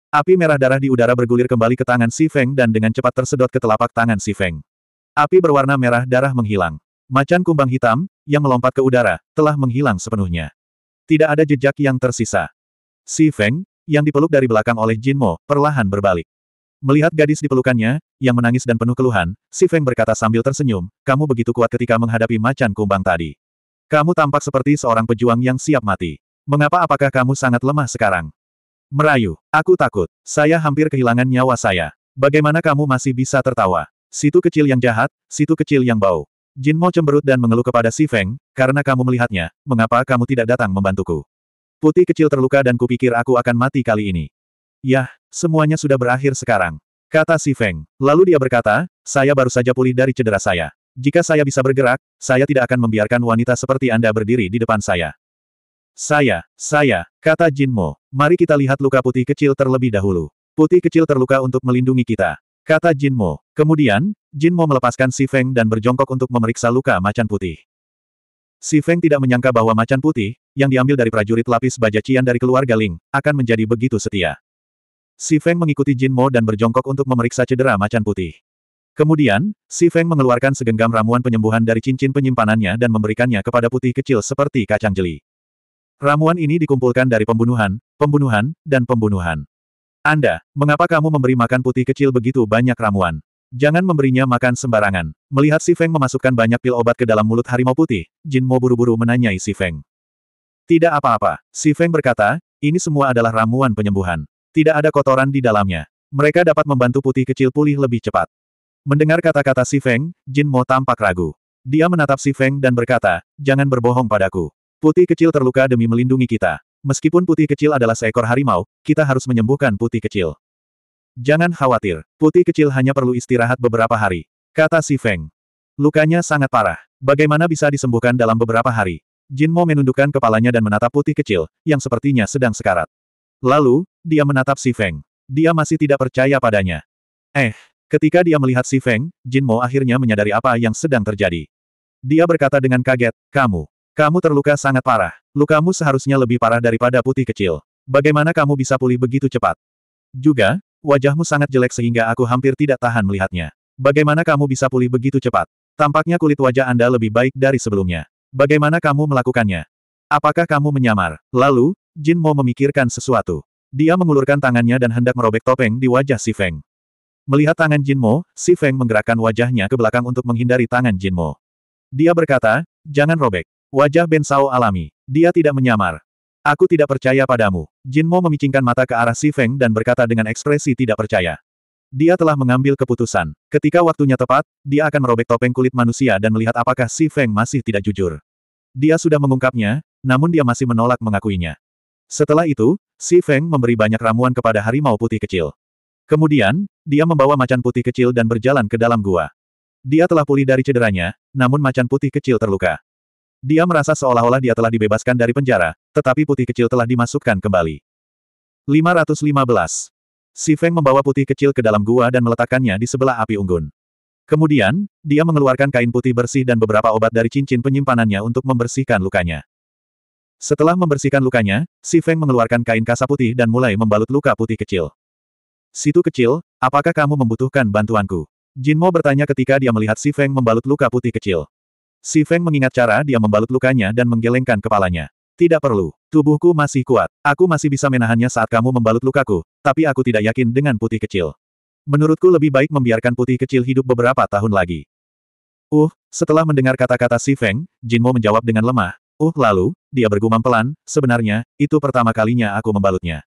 Api merah darah di udara bergulir kembali ke tangan Si Feng dan dengan cepat tersedot ke telapak tangan Si Feng. Api berwarna merah darah menghilang. Macan kumbang hitam, yang melompat ke udara, telah menghilang sepenuhnya. Tidak ada jejak yang tersisa. Si Feng, yang dipeluk dari belakang oleh Jin Mo, perlahan berbalik. Melihat gadis di pelukannya, yang menangis dan penuh keluhan, Si Feng berkata sambil tersenyum, kamu begitu kuat ketika menghadapi macan kumbang tadi. Kamu tampak seperti seorang pejuang yang siap mati. Mengapa apakah kamu sangat lemah sekarang? Merayu. Aku takut. Saya hampir kehilangan nyawa saya. Bagaimana kamu masih bisa tertawa? Situ kecil yang jahat, situ kecil yang bau. Jin Mo cemberut dan mengeluh kepada Si Feng, karena kamu melihatnya, mengapa kamu tidak datang membantuku? Putih kecil terluka dan kupikir aku akan mati kali ini. Yah, semuanya sudah berakhir sekarang. Kata Si Feng. Lalu dia berkata, saya baru saja pulih dari cedera saya. Jika saya bisa bergerak, saya tidak akan membiarkan wanita seperti Anda berdiri di depan saya. Saya, saya, kata Jinmo. Mari kita lihat luka putih kecil terlebih dahulu. Putih kecil terluka untuk melindungi kita. Kata Jinmo. Kemudian, Jinmo melepaskan Si Feng dan berjongkok untuk memeriksa luka macan putih. Si Feng tidak menyangka bahwa macan putih, yang diambil dari prajurit lapis baja Cian dari keluarga Ling, akan menjadi begitu setia. Si Feng mengikuti Jinmo dan berjongkok untuk memeriksa cedera macan putih. Kemudian, Si Feng mengeluarkan segenggam ramuan penyembuhan dari cincin penyimpanannya dan memberikannya kepada putih kecil seperti kacang jeli. Ramuan ini dikumpulkan dari pembunuhan, pembunuhan, dan pembunuhan. Anda, mengapa kamu memberi makan putih kecil begitu banyak ramuan? Jangan memberinya makan sembarangan. Melihat si Feng memasukkan banyak pil obat ke dalam mulut harimau putih, Jin Mo buru-buru menanyai si Feng. Tidak apa-apa, si Feng berkata, ini semua adalah ramuan penyembuhan. Tidak ada kotoran di dalamnya. Mereka dapat membantu putih kecil pulih lebih cepat. Mendengar kata-kata si Feng, Jin Mo tampak ragu. Dia menatap si Feng dan berkata, jangan berbohong padaku. Putih kecil terluka demi melindungi kita. Meskipun putih kecil adalah seekor harimau, kita harus menyembuhkan putih kecil. Jangan khawatir, putih kecil hanya perlu istirahat beberapa hari, kata si Feng. Lukanya sangat parah. Bagaimana bisa disembuhkan dalam beberapa hari? Jin Mo menundukkan kepalanya dan menatap putih kecil, yang sepertinya sedang sekarat. Lalu, dia menatap si Feng. Dia masih tidak percaya padanya. Eh, ketika dia melihat si Feng, Jin Mo akhirnya menyadari apa yang sedang terjadi. Dia berkata dengan kaget, kamu. Kamu terluka sangat parah. Lukamu seharusnya lebih parah daripada putih kecil. Bagaimana kamu bisa pulih begitu cepat? Juga, wajahmu sangat jelek sehingga aku hampir tidak tahan melihatnya. Bagaimana kamu bisa pulih begitu cepat? Tampaknya kulit wajah Anda lebih baik dari sebelumnya. Bagaimana kamu melakukannya? Apakah kamu menyamar? Lalu, Jin Mo memikirkan sesuatu. Dia mengulurkan tangannya dan hendak merobek topeng di wajah Si Feng. Melihat tangan Jin Mo, Si Feng menggerakkan wajahnya ke belakang untuk menghindari tangan Jin Mo. Dia berkata, jangan robek. Wajah Ben Sao alami. Dia tidak menyamar. Aku tidak percaya padamu. Jin Jinmo memicingkan mata ke arah Si Feng dan berkata dengan ekspresi tidak percaya. Dia telah mengambil keputusan. Ketika waktunya tepat, dia akan merobek topeng kulit manusia dan melihat apakah Si Feng masih tidak jujur. Dia sudah mengungkapnya, namun dia masih menolak mengakuinya. Setelah itu, Si Feng memberi banyak ramuan kepada harimau putih kecil. Kemudian, dia membawa macan putih kecil dan berjalan ke dalam gua. Dia telah pulih dari cederanya, namun macan putih kecil terluka. Dia merasa seolah-olah dia telah dibebaskan dari penjara, tetapi putih kecil telah dimasukkan kembali. 515. Si Feng membawa putih kecil ke dalam gua dan meletakkannya di sebelah api unggun. Kemudian, dia mengeluarkan kain putih bersih dan beberapa obat dari cincin penyimpanannya untuk membersihkan lukanya. Setelah membersihkan lukanya, Si Feng mengeluarkan kain kasa putih dan mulai membalut luka putih kecil. Situ kecil, apakah kamu membutuhkan bantuanku? Jin Mo bertanya ketika dia melihat Si Feng membalut luka putih kecil. Si Feng mengingat cara dia membalut lukanya dan menggelengkan kepalanya. Tidak perlu. Tubuhku masih kuat. Aku masih bisa menahannya saat kamu membalut lukaku, tapi aku tidak yakin dengan putih kecil. Menurutku lebih baik membiarkan putih kecil hidup beberapa tahun lagi. Uh, setelah mendengar kata-kata Si Feng, Jinmo menjawab dengan lemah. Uh, lalu, dia bergumam pelan, sebenarnya, itu pertama kalinya aku membalutnya.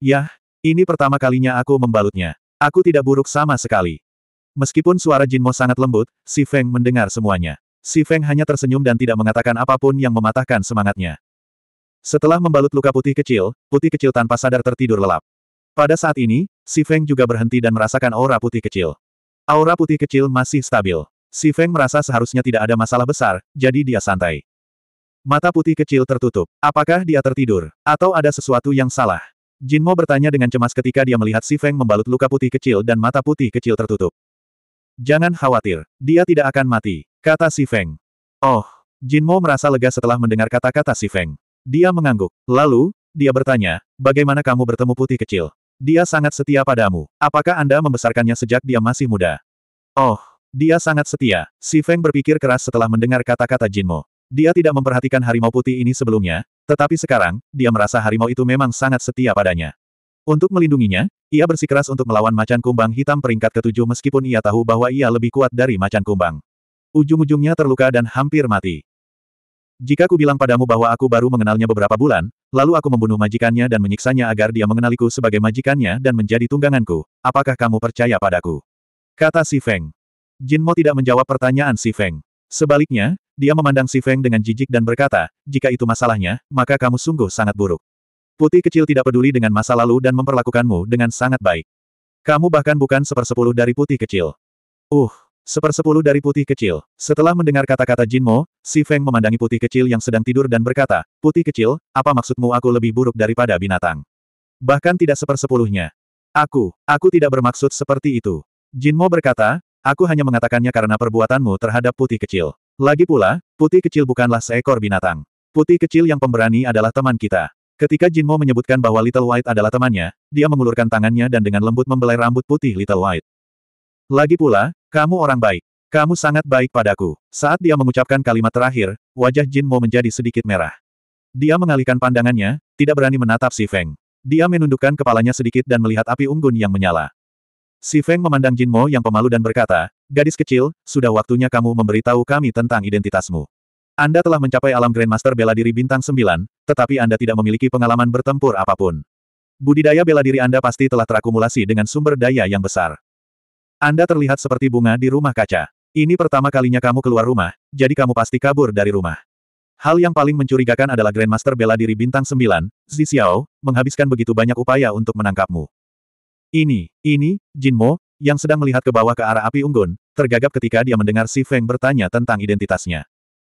Yah, ini pertama kalinya aku membalutnya. Aku tidak buruk sama sekali. Meskipun suara Jinmo sangat lembut, Si Feng mendengar semuanya. Si Feng hanya tersenyum dan tidak mengatakan apapun yang mematahkan semangatnya. Setelah membalut luka putih kecil, putih kecil tanpa sadar tertidur lelap. Pada saat ini, Si Feng juga berhenti dan merasakan aura putih kecil. Aura putih kecil masih stabil. Si Feng merasa seharusnya tidak ada masalah besar, jadi dia santai. Mata putih kecil tertutup. Apakah dia tertidur? Atau ada sesuatu yang salah? Jinmo bertanya dengan cemas ketika dia melihat Si Feng membalut luka putih kecil dan mata putih kecil tertutup. Jangan khawatir, dia tidak akan mati. Kata si Feng. Oh, Jin Mo merasa lega setelah mendengar kata-kata si Feng. Dia mengangguk. Lalu, dia bertanya, bagaimana kamu bertemu putih kecil? Dia sangat setia padamu. Apakah Anda membesarkannya sejak dia masih muda? Oh, dia sangat setia. Si Feng berpikir keras setelah mendengar kata-kata Jin Mo. Dia tidak memperhatikan harimau putih ini sebelumnya, tetapi sekarang, dia merasa harimau itu memang sangat setia padanya. Untuk melindunginya, ia bersikeras untuk melawan macan kumbang hitam peringkat ketujuh meskipun ia tahu bahwa ia lebih kuat dari macan kumbang. Ujung-ujungnya terluka dan hampir mati. Jika ku bilang padamu bahwa aku baru mengenalnya beberapa bulan, lalu aku membunuh majikannya dan menyiksanya agar dia mengenaliku sebagai majikannya dan menjadi tungganganku, apakah kamu percaya padaku? Kata Si Feng. Jin Mo tidak menjawab pertanyaan Si Feng. Sebaliknya, dia memandang Si Feng dengan jijik dan berkata, jika itu masalahnya, maka kamu sungguh sangat buruk. Putih kecil tidak peduli dengan masa lalu dan memperlakukanmu dengan sangat baik. Kamu bahkan bukan sepersepuluh dari putih kecil. Uh, Sepersepuluh dari putih kecil. Setelah mendengar kata-kata Jinmo, Si Feng memandangi putih kecil yang sedang tidur dan berkata, Putih kecil, apa maksudmu aku lebih buruk daripada binatang? Bahkan tidak sepersepuluhnya. Aku, aku tidak bermaksud seperti itu. Jinmo berkata, aku hanya mengatakannya karena perbuatanmu terhadap putih kecil. Lagi pula, putih kecil bukanlah seekor binatang. Putih kecil yang pemberani adalah teman kita. Ketika Jinmo menyebutkan bahwa Little White adalah temannya, dia mengulurkan tangannya dan dengan lembut membelai rambut putih Little White. Lagi pula, kamu orang baik. Kamu sangat baik padaku. Saat dia mengucapkan kalimat terakhir, wajah Jin Mo menjadi sedikit merah. Dia mengalihkan pandangannya, tidak berani menatap Si Feng. Dia menundukkan kepalanya sedikit dan melihat api unggun yang menyala. Si Feng memandang Jin Mo yang pemalu dan berkata, Gadis kecil, sudah waktunya kamu memberitahu kami tentang identitasmu. Anda telah mencapai alam Grandmaster bela diri bintang 9, tetapi Anda tidak memiliki pengalaman bertempur apapun. Budidaya bela diri Anda pasti telah terakumulasi dengan sumber daya yang besar. Anda terlihat seperti bunga di rumah kaca. Ini pertama kalinya kamu keluar rumah, jadi kamu pasti kabur dari rumah. Hal yang paling mencurigakan adalah Grandmaster bela diri bintang 9, Zi Xiao, menghabiskan begitu banyak upaya untuk menangkapmu. Ini, ini, Jinmo, yang sedang melihat ke bawah ke arah api unggun, tergagap ketika dia mendengar Si Feng bertanya tentang identitasnya.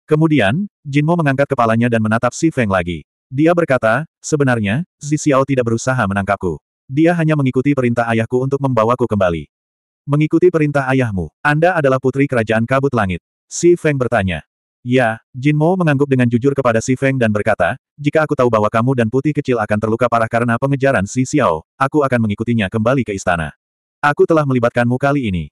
Kemudian, Jinmo mengangkat kepalanya dan menatap Si Feng lagi. Dia berkata, sebenarnya, Zi Xiao tidak berusaha menangkapku. Dia hanya mengikuti perintah ayahku untuk membawaku kembali. Mengikuti perintah ayahmu, Anda adalah putri kerajaan kabut langit. Si Feng bertanya. Ya, Jin Mo mengangguk dengan jujur kepada Si Feng dan berkata, jika aku tahu bahwa kamu dan putih kecil akan terluka parah karena pengejaran Si Xiao, aku akan mengikutinya kembali ke istana. Aku telah melibatkanmu kali ini.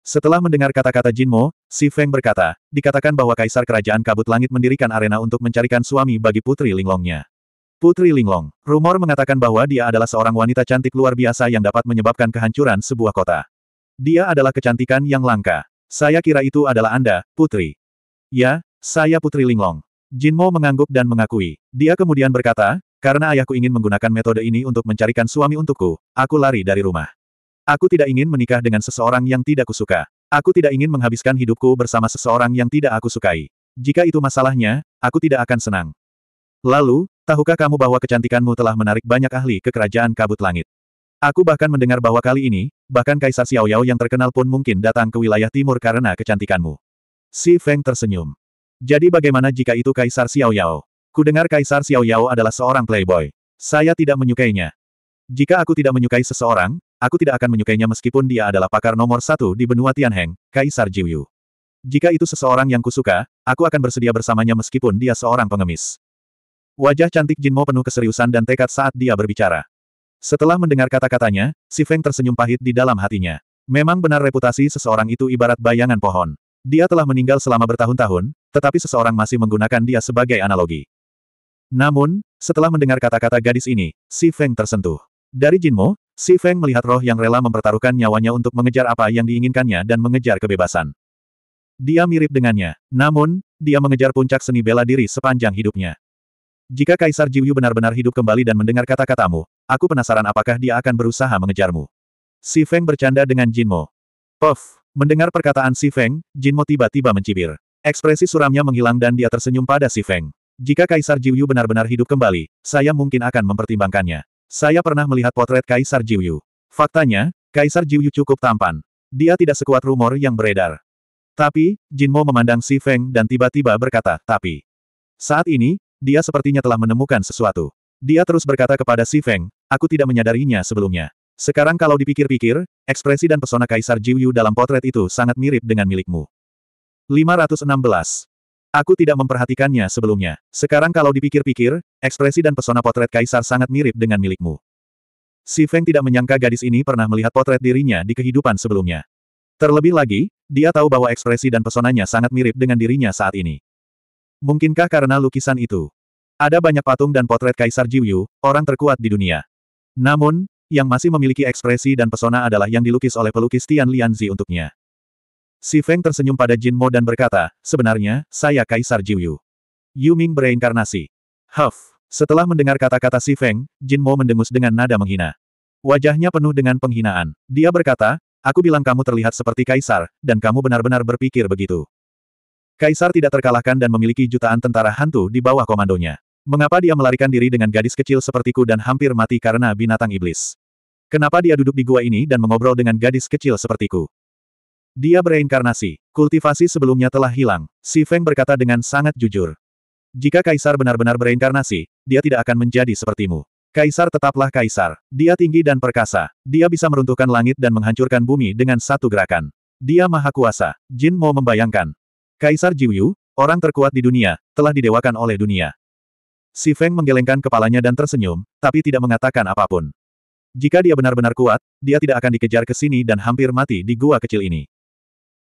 Setelah mendengar kata-kata Jin Mo, Si Feng berkata, dikatakan bahwa Kaisar Kerajaan Kabut Langit mendirikan arena untuk mencarikan suami bagi Putri Linglongnya. Putri Linglong, rumor mengatakan bahwa dia adalah seorang wanita cantik luar biasa yang dapat menyebabkan kehancuran sebuah kota. Dia adalah kecantikan yang langka. Saya kira itu adalah Anda, Putri. Ya, saya Putri Linglong. Jinmo mengangguk dan mengakui. Dia kemudian berkata, karena ayahku ingin menggunakan metode ini untuk mencarikan suami untukku, aku lari dari rumah. Aku tidak ingin menikah dengan seseorang yang tidak kusuka. Aku tidak ingin menghabiskan hidupku bersama seseorang yang tidak aku sukai. Jika itu masalahnya, aku tidak akan senang. Lalu, tahukah kamu bahwa kecantikanmu telah menarik banyak ahli ke kerajaan kabut langit? Aku bahkan mendengar bahwa kali ini, bahkan Kaisar Xiao Yao yang terkenal pun mungkin datang ke wilayah timur karena kecantikanmu. Si Feng tersenyum. Jadi bagaimana jika itu Kaisar Xiao Xiaoyao? Kudengar Kaisar Xiao Yao adalah seorang playboy. Saya tidak menyukainya. Jika aku tidak menyukai seseorang, aku tidak akan menyukainya meskipun dia adalah pakar nomor satu di benua Tianheng, Kaisar Jiuyu. Jika itu seseorang yang kusuka, aku akan bersedia bersamanya meskipun dia seorang pengemis. Wajah cantik Jinmo penuh keseriusan dan tekad saat dia berbicara. Setelah mendengar kata-katanya, si Feng tersenyum pahit di dalam hatinya. Memang benar reputasi seseorang itu ibarat bayangan pohon. Dia telah meninggal selama bertahun-tahun, tetapi seseorang masih menggunakan dia sebagai analogi. Namun, setelah mendengar kata-kata gadis ini, si Feng tersentuh. Dari Jinmo, si Feng melihat roh yang rela mempertaruhkan nyawanya untuk mengejar apa yang diinginkannya dan mengejar kebebasan. Dia mirip dengannya, namun, dia mengejar puncak seni bela diri sepanjang hidupnya. Jika Kaisar Jiuyu benar-benar hidup kembali dan mendengar kata-katamu, Aku penasaran apakah dia akan berusaha mengejarmu. Si Feng bercanda dengan Jinmo. Puff! Mendengar perkataan Si Feng, Jinmo tiba-tiba mencibir. Ekspresi suramnya menghilang dan dia tersenyum pada Si Feng. Jika Kaisar Jiuyu benar-benar hidup kembali, saya mungkin akan mempertimbangkannya. Saya pernah melihat potret Kaisar Jiuyu. Faktanya, Kaisar Jiuyu cukup tampan. Dia tidak sekuat rumor yang beredar. Tapi, Jinmo memandang Si Feng dan tiba-tiba berkata, tapi. Saat ini, dia sepertinya telah menemukan sesuatu. Dia terus berkata kepada Si Feng, aku tidak menyadarinya sebelumnya. Sekarang kalau dipikir-pikir, ekspresi dan pesona Kaisar Jiuyu dalam potret itu sangat mirip dengan milikmu. 516. Aku tidak memperhatikannya sebelumnya. Sekarang kalau dipikir-pikir, ekspresi dan pesona potret Kaisar sangat mirip dengan milikmu. Si Feng tidak menyangka gadis ini pernah melihat potret dirinya di kehidupan sebelumnya. Terlebih lagi, dia tahu bahwa ekspresi dan pesonanya sangat mirip dengan dirinya saat ini. Mungkinkah karena lukisan itu? Ada banyak patung dan potret Kaisar Jiuyu, orang terkuat di dunia. Namun, yang masih memiliki ekspresi dan pesona adalah yang dilukis oleh pelukis Tian Lianzi untuknya. Si Feng tersenyum pada Jin Mo dan berkata, sebenarnya, saya Kaisar Jiuyu. Yu Ming bereinkarnasi. Huff. Setelah mendengar kata-kata Si Feng, Jin Mo mendengus dengan nada menghina. Wajahnya penuh dengan penghinaan. Dia berkata, aku bilang kamu terlihat seperti Kaisar, dan kamu benar-benar berpikir begitu. Kaisar tidak terkalahkan dan memiliki jutaan tentara hantu di bawah komandonya. Mengapa dia melarikan diri dengan gadis kecil sepertiku dan hampir mati karena binatang iblis? Kenapa dia duduk di gua ini dan mengobrol dengan gadis kecil sepertiku? Dia bereinkarnasi. Kultivasi sebelumnya telah hilang. Si Feng berkata dengan sangat jujur. Jika Kaisar benar-benar bereinkarnasi, dia tidak akan menjadi sepertimu. Kaisar tetaplah Kaisar. Dia tinggi dan perkasa. Dia bisa meruntuhkan langit dan menghancurkan bumi dengan satu gerakan. Dia maha kuasa. Jin Mo membayangkan, Kaisar Jiuyu, orang terkuat di dunia, telah didewakan oleh dunia. Si Feng menggelengkan kepalanya dan tersenyum, tapi tidak mengatakan apapun. Jika dia benar-benar kuat, dia tidak akan dikejar ke sini dan hampir mati di gua kecil ini.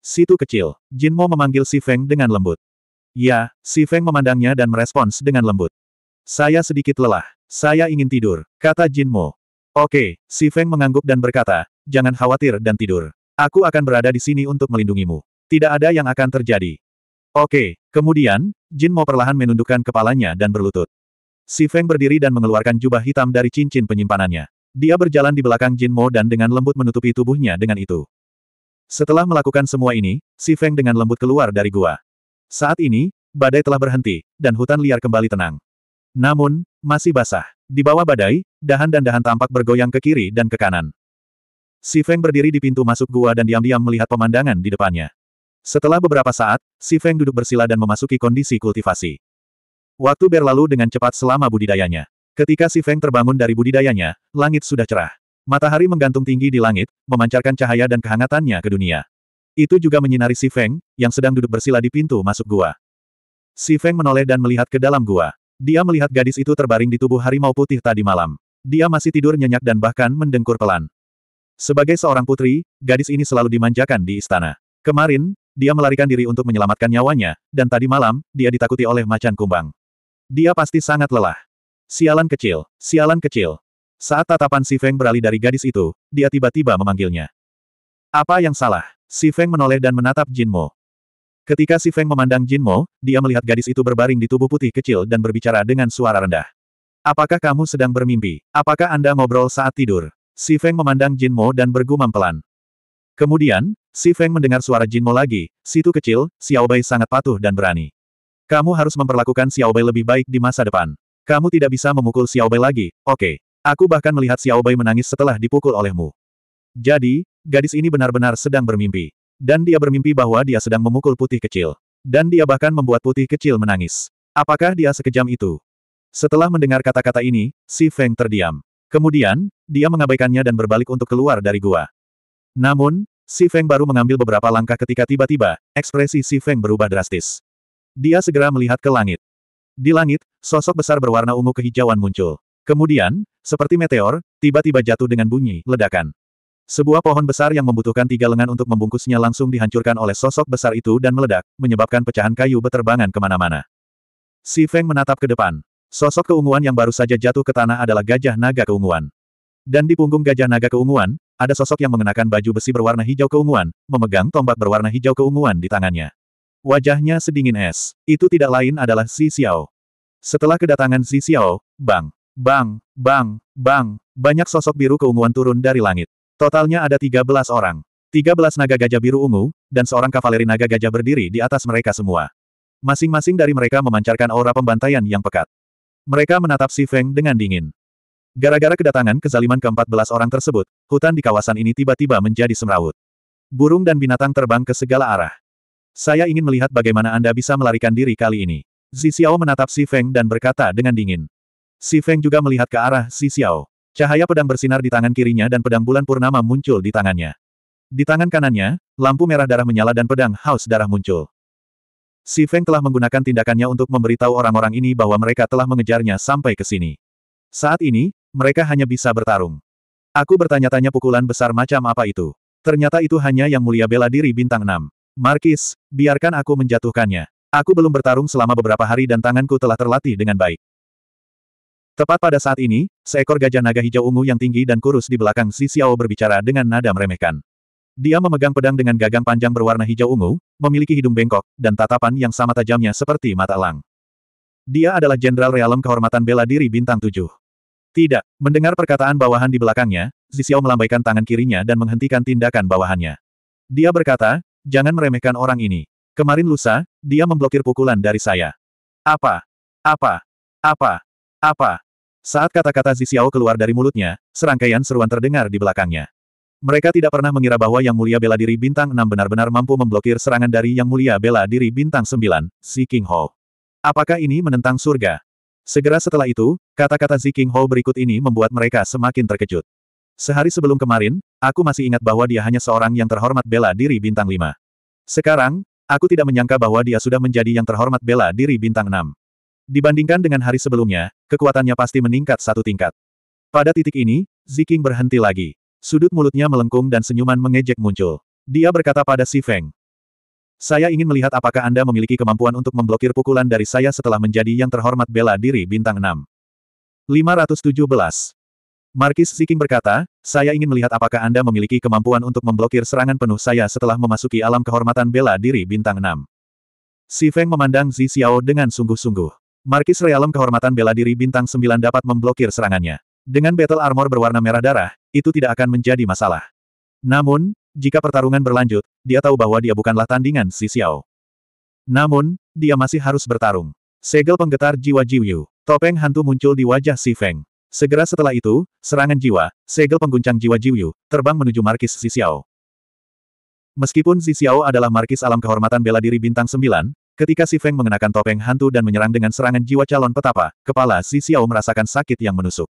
Situ kecil, Jin Mo memanggil Si Feng dengan lembut. Ya, Si Feng memandangnya dan merespons dengan lembut. Saya sedikit lelah. Saya ingin tidur, kata Jin Mo. Oke, Si Feng mengangguk dan berkata, jangan khawatir dan tidur. Aku akan berada di sini untuk melindungimu. Tidak ada yang akan terjadi. Oke, kemudian, Jin Mo perlahan menundukkan kepalanya dan berlutut. Si Feng berdiri dan mengeluarkan jubah hitam dari cincin penyimpanannya. Dia berjalan di belakang Jin Mo dan dengan lembut menutupi tubuhnya dengan itu. Setelah melakukan semua ini, Si Feng dengan lembut keluar dari gua. Saat ini, badai telah berhenti, dan hutan liar kembali tenang. Namun, masih basah. Di bawah badai, dahan dan dahan tampak bergoyang ke kiri dan ke kanan. Si Feng berdiri di pintu masuk gua dan diam-diam melihat pemandangan di depannya. Setelah beberapa saat, Si Feng duduk bersila dan memasuki kondisi kultivasi. Waktu berlalu dengan cepat selama budidayanya. Ketika Si Feng terbangun dari budidayanya, langit sudah cerah. Matahari menggantung tinggi di langit, memancarkan cahaya dan kehangatannya ke dunia. Itu juga menyinari Si Feng, yang sedang duduk bersila di pintu masuk gua. Si Feng menoleh dan melihat ke dalam gua. Dia melihat gadis itu terbaring di tubuh harimau putih tadi malam. Dia masih tidur nyenyak dan bahkan mendengkur pelan. Sebagai seorang putri, gadis ini selalu dimanjakan di istana. Kemarin, dia melarikan diri untuk menyelamatkan nyawanya, dan tadi malam, dia ditakuti oleh macan kumbang. Dia pasti sangat lelah. Sialan kecil, sialan kecil. Saat tatapan Si Feng beralih dari gadis itu, dia tiba-tiba memanggilnya. Apa yang salah? Si Feng menoleh dan menatap Jin Mo. Ketika Si Feng memandang Jin Mo, dia melihat gadis itu berbaring di tubuh putih kecil dan berbicara dengan suara rendah. Apakah kamu sedang bermimpi? Apakah Anda ngobrol saat tidur? Si Feng memandang Jin Mo dan bergumam pelan. Kemudian, Si Feng mendengar suara Jinmo lagi, situ kecil, Xiao Xiaobai sangat patuh dan berani. Kamu harus memperlakukan Xiao Xiaobai lebih baik di masa depan. Kamu tidak bisa memukul Xiao Xiaobai lagi, oke. Okay. Aku bahkan melihat Xiao Xiaobai menangis setelah dipukul olehmu. Jadi, gadis ini benar-benar sedang bermimpi. Dan dia bermimpi bahwa dia sedang memukul putih kecil. Dan dia bahkan membuat putih kecil menangis. Apakah dia sekejam itu? Setelah mendengar kata-kata ini, si Feng terdiam. Kemudian, dia mengabaikannya dan berbalik untuk keluar dari gua. Namun, Si Feng baru mengambil beberapa langkah ketika tiba-tiba, ekspresi Si Feng berubah drastis. Dia segera melihat ke langit. Di langit, sosok besar berwarna ungu kehijauan muncul. Kemudian, seperti meteor, tiba-tiba jatuh dengan bunyi ledakan. Sebuah pohon besar yang membutuhkan tiga lengan untuk membungkusnya langsung dihancurkan oleh sosok besar itu dan meledak, menyebabkan pecahan kayu beterbangan kemana-mana. Si Feng menatap ke depan. Sosok keunguan yang baru saja jatuh ke tanah adalah gajah naga keunguan. Dan di punggung gajah naga keunguan, ada sosok yang mengenakan baju besi berwarna hijau keunguan, memegang tombak berwarna hijau keunguan di tangannya. Wajahnya sedingin es. Itu tidak lain adalah Si Xiao. Setelah kedatangan Si Xiao, bang, bang, bang, bang, banyak sosok biru keunguan turun dari langit. Totalnya ada 13 orang. 13 naga gajah biru ungu, dan seorang kavaleri naga gajah berdiri di atas mereka semua. Masing-masing dari mereka memancarkan aura pembantaian yang pekat. Mereka menatap Si Feng dengan dingin. Gara-gara kedatangan kezaliman ke belas orang tersebut, hutan di kawasan ini tiba-tiba menjadi semrawut. Burung dan binatang terbang ke segala arah. Saya ingin melihat bagaimana Anda bisa melarikan diri kali ini. Xi Xiao menatap Si Feng dan berkata dengan dingin. Si Feng juga melihat ke arah Si Xiao. Cahaya pedang bersinar di tangan kirinya dan pedang bulan purnama muncul di tangannya. Di tangan kanannya, lampu merah darah menyala dan pedang haus darah muncul. Si Feng telah menggunakan tindakannya untuk memberitahu orang-orang ini bahwa mereka telah mengejarnya sampai ke sini. Saat ini, mereka hanya bisa bertarung. Aku bertanya-tanya pukulan besar macam apa itu. Ternyata itu hanya yang mulia bela diri bintang 6. Markis, biarkan aku menjatuhkannya. Aku belum bertarung selama beberapa hari dan tanganku telah terlatih dengan baik. Tepat pada saat ini, seekor gajah naga hijau ungu yang tinggi dan kurus di belakang Si Xiao berbicara dengan nada meremehkan. Dia memegang pedang dengan gagang panjang berwarna hijau ungu, memiliki hidung bengkok, dan tatapan yang sama tajamnya seperti mata elang. Dia adalah Jenderal Realem Kehormatan Bela Diri Bintang 7. Tidak. Mendengar perkataan bawahan di belakangnya, Zixiao melambaikan tangan kirinya dan menghentikan tindakan bawahannya. Dia berkata, jangan meremehkan orang ini. Kemarin lusa, dia memblokir pukulan dari saya. Apa? Apa? Apa? Apa? Saat kata-kata Zixiao keluar dari mulutnya, serangkaian seruan terdengar di belakangnya. Mereka tidak pernah mengira bahwa Yang Mulia Bela Diri Bintang 6 benar-benar mampu memblokir serangan dari Yang Mulia Bela Diri Bintang 9, Si King Ho. Apakah ini menentang surga? Segera setelah itu, kata-kata Ziking Ho berikut ini membuat mereka semakin terkejut. Sehari sebelum kemarin, aku masih ingat bahwa dia hanya seorang yang terhormat bela diri bintang 5. Sekarang, aku tidak menyangka bahwa dia sudah menjadi yang terhormat bela diri bintang 6. Dibandingkan dengan hari sebelumnya, kekuatannya pasti meningkat satu tingkat. Pada titik ini, Ziking berhenti lagi. Sudut mulutnya melengkung dan senyuman mengejek muncul. Dia berkata pada Si Feng, saya ingin melihat apakah Anda memiliki kemampuan untuk memblokir pukulan dari saya setelah menjadi yang terhormat bela diri bintang 6. 517. Markis Siking berkata, saya ingin melihat apakah Anda memiliki kemampuan untuk memblokir serangan penuh saya setelah memasuki alam kehormatan bela diri bintang 6. Si Feng memandang Zi Xiao dengan sungguh-sungguh. Markis Realem kehormatan bela diri bintang 9 dapat memblokir serangannya. Dengan battle armor berwarna merah darah, itu tidak akan menjadi masalah. Namun, jika pertarungan berlanjut, dia tahu bahwa dia bukanlah tandingan Si Xiao. Namun, dia masih harus bertarung. Segel penggetar jiwa Jiuyu, Topeng hantu muncul di wajah Si Feng. Segera setelah itu, serangan jiwa, segel pengguncang jiwa Jiuyu terbang menuju markis Si Xiao. Meskipun Si Xiao adalah markis alam kehormatan bela diri bintang 9, ketika Si Feng mengenakan topeng hantu dan menyerang dengan serangan jiwa calon petapa, kepala Si Xiao merasakan sakit yang menusuk.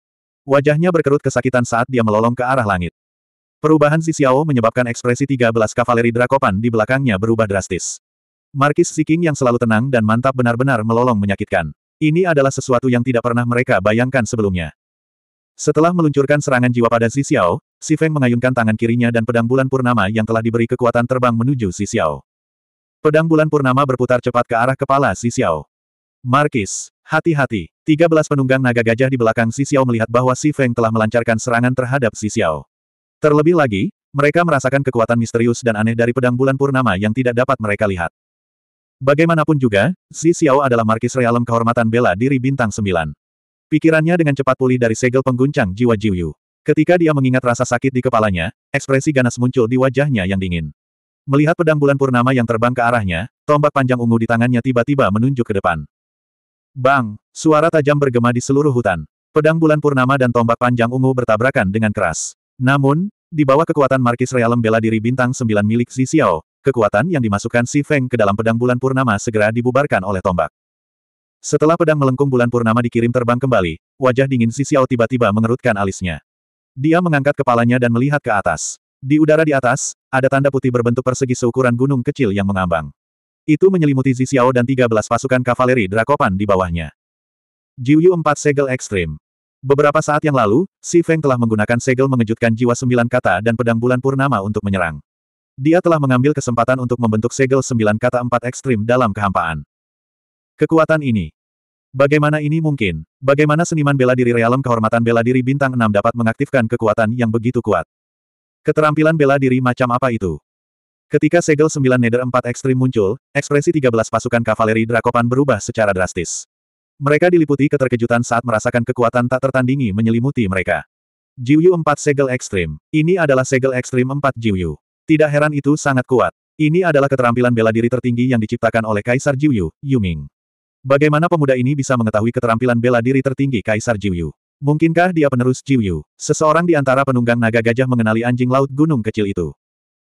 Wajahnya berkerut kesakitan saat dia melolong ke arah langit. Perubahan si Xiao menyebabkan ekspresi 13 kavaleri Drakopan di belakangnya berubah drastis. Markis Siking yang selalu tenang dan mantap benar-benar melolong menyakitkan. Ini adalah sesuatu yang tidak pernah mereka bayangkan sebelumnya. Setelah meluncurkan serangan jiwa pada Si Xiao, Si Feng mengayunkan tangan kirinya dan pedang bulan purnama yang telah diberi kekuatan terbang menuju Si Xiao. Pedang bulan purnama berputar cepat ke arah kepala Si Xiao. Markis, hati-hati. 13 penunggang naga gajah di belakang Si Xiao melihat bahwa Si Feng telah melancarkan serangan terhadap Si Xiao. Terlebih lagi, mereka merasakan kekuatan misterius dan aneh dari pedang bulan purnama yang tidak dapat mereka lihat. Bagaimanapun juga, Xi Xiao adalah markis realem kehormatan bela diri bintang 9. Pikirannya dengan cepat pulih dari segel pengguncang jiwa Jiuyu. Ketika dia mengingat rasa sakit di kepalanya, ekspresi ganas muncul di wajahnya yang dingin. Melihat pedang bulan purnama yang terbang ke arahnya, tombak panjang ungu di tangannya tiba-tiba menunjuk ke depan. Bang! Suara tajam bergema di seluruh hutan. Pedang bulan purnama dan tombak panjang ungu bertabrakan dengan keras. Namun, di bawah kekuatan Markis Realem bela diri bintang 9 milik Xi Xiao, kekuatan yang dimasukkan Si Feng ke dalam pedang bulan purnama segera dibubarkan oleh tombak. Setelah pedang melengkung bulan purnama dikirim terbang kembali, wajah dingin Si Xiao tiba-tiba mengerutkan alisnya. Dia mengangkat kepalanya dan melihat ke atas. Di udara di atas, ada tanda putih berbentuk persegi seukuran gunung kecil yang mengambang. Itu menyelimuti Zi Xiao dan 13 pasukan kavaleri Drakopan di bawahnya. Jiuyu 4 Segel Ekstrim Beberapa saat yang lalu, Si Feng telah menggunakan segel mengejutkan jiwa sembilan kata dan pedang bulan purnama untuk menyerang. Dia telah mengambil kesempatan untuk membentuk segel sembilan kata empat ekstrim dalam kehampaan. Kekuatan ini. Bagaimana ini mungkin? Bagaimana seniman bela diri realem kehormatan bela diri bintang enam dapat mengaktifkan kekuatan yang begitu kuat? Keterampilan bela diri macam apa itu? Ketika segel Sembilan nether Empat ekstrim muncul, ekspresi tiga belas pasukan kavaleri Drakopan berubah secara drastis. Mereka diliputi keterkejutan saat merasakan kekuatan tak tertandingi menyelimuti mereka. Jiuyu 4 Segel Ekstrim. Ini adalah Segel Ekstrim 4 Jiuyu. Tidak heran itu sangat kuat. Ini adalah keterampilan bela diri tertinggi yang diciptakan oleh Kaisar Jiuyu, Yuming. Bagaimana pemuda ini bisa mengetahui keterampilan bela diri tertinggi Kaisar Jiuyu? Mungkinkah dia penerus Jiuyu? Seseorang di antara penunggang naga gajah mengenali anjing laut gunung kecil itu.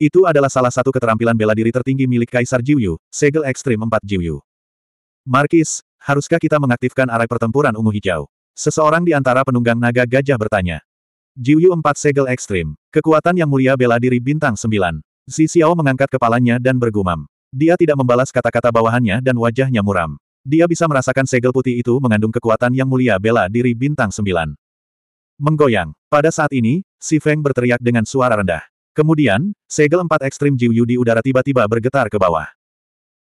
Itu adalah salah satu keterampilan bela diri tertinggi milik Kaisar Jiuyu, Segel Ekstrim 4 Jiuyu. Markis, haruskah kita mengaktifkan arai pertempuran ungu hijau? Seseorang di antara penunggang naga gajah bertanya. Jiuyu 4 segel ekstrim. Kekuatan yang mulia bela diri bintang 9. Si Xiao mengangkat kepalanya dan bergumam. Dia tidak membalas kata-kata bawahannya dan wajahnya muram. Dia bisa merasakan segel putih itu mengandung kekuatan yang mulia bela diri bintang 9. Menggoyang. Pada saat ini, Si Feng berteriak dengan suara rendah. Kemudian, segel empat ekstrim Jiuyu di udara tiba-tiba bergetar ke bawah.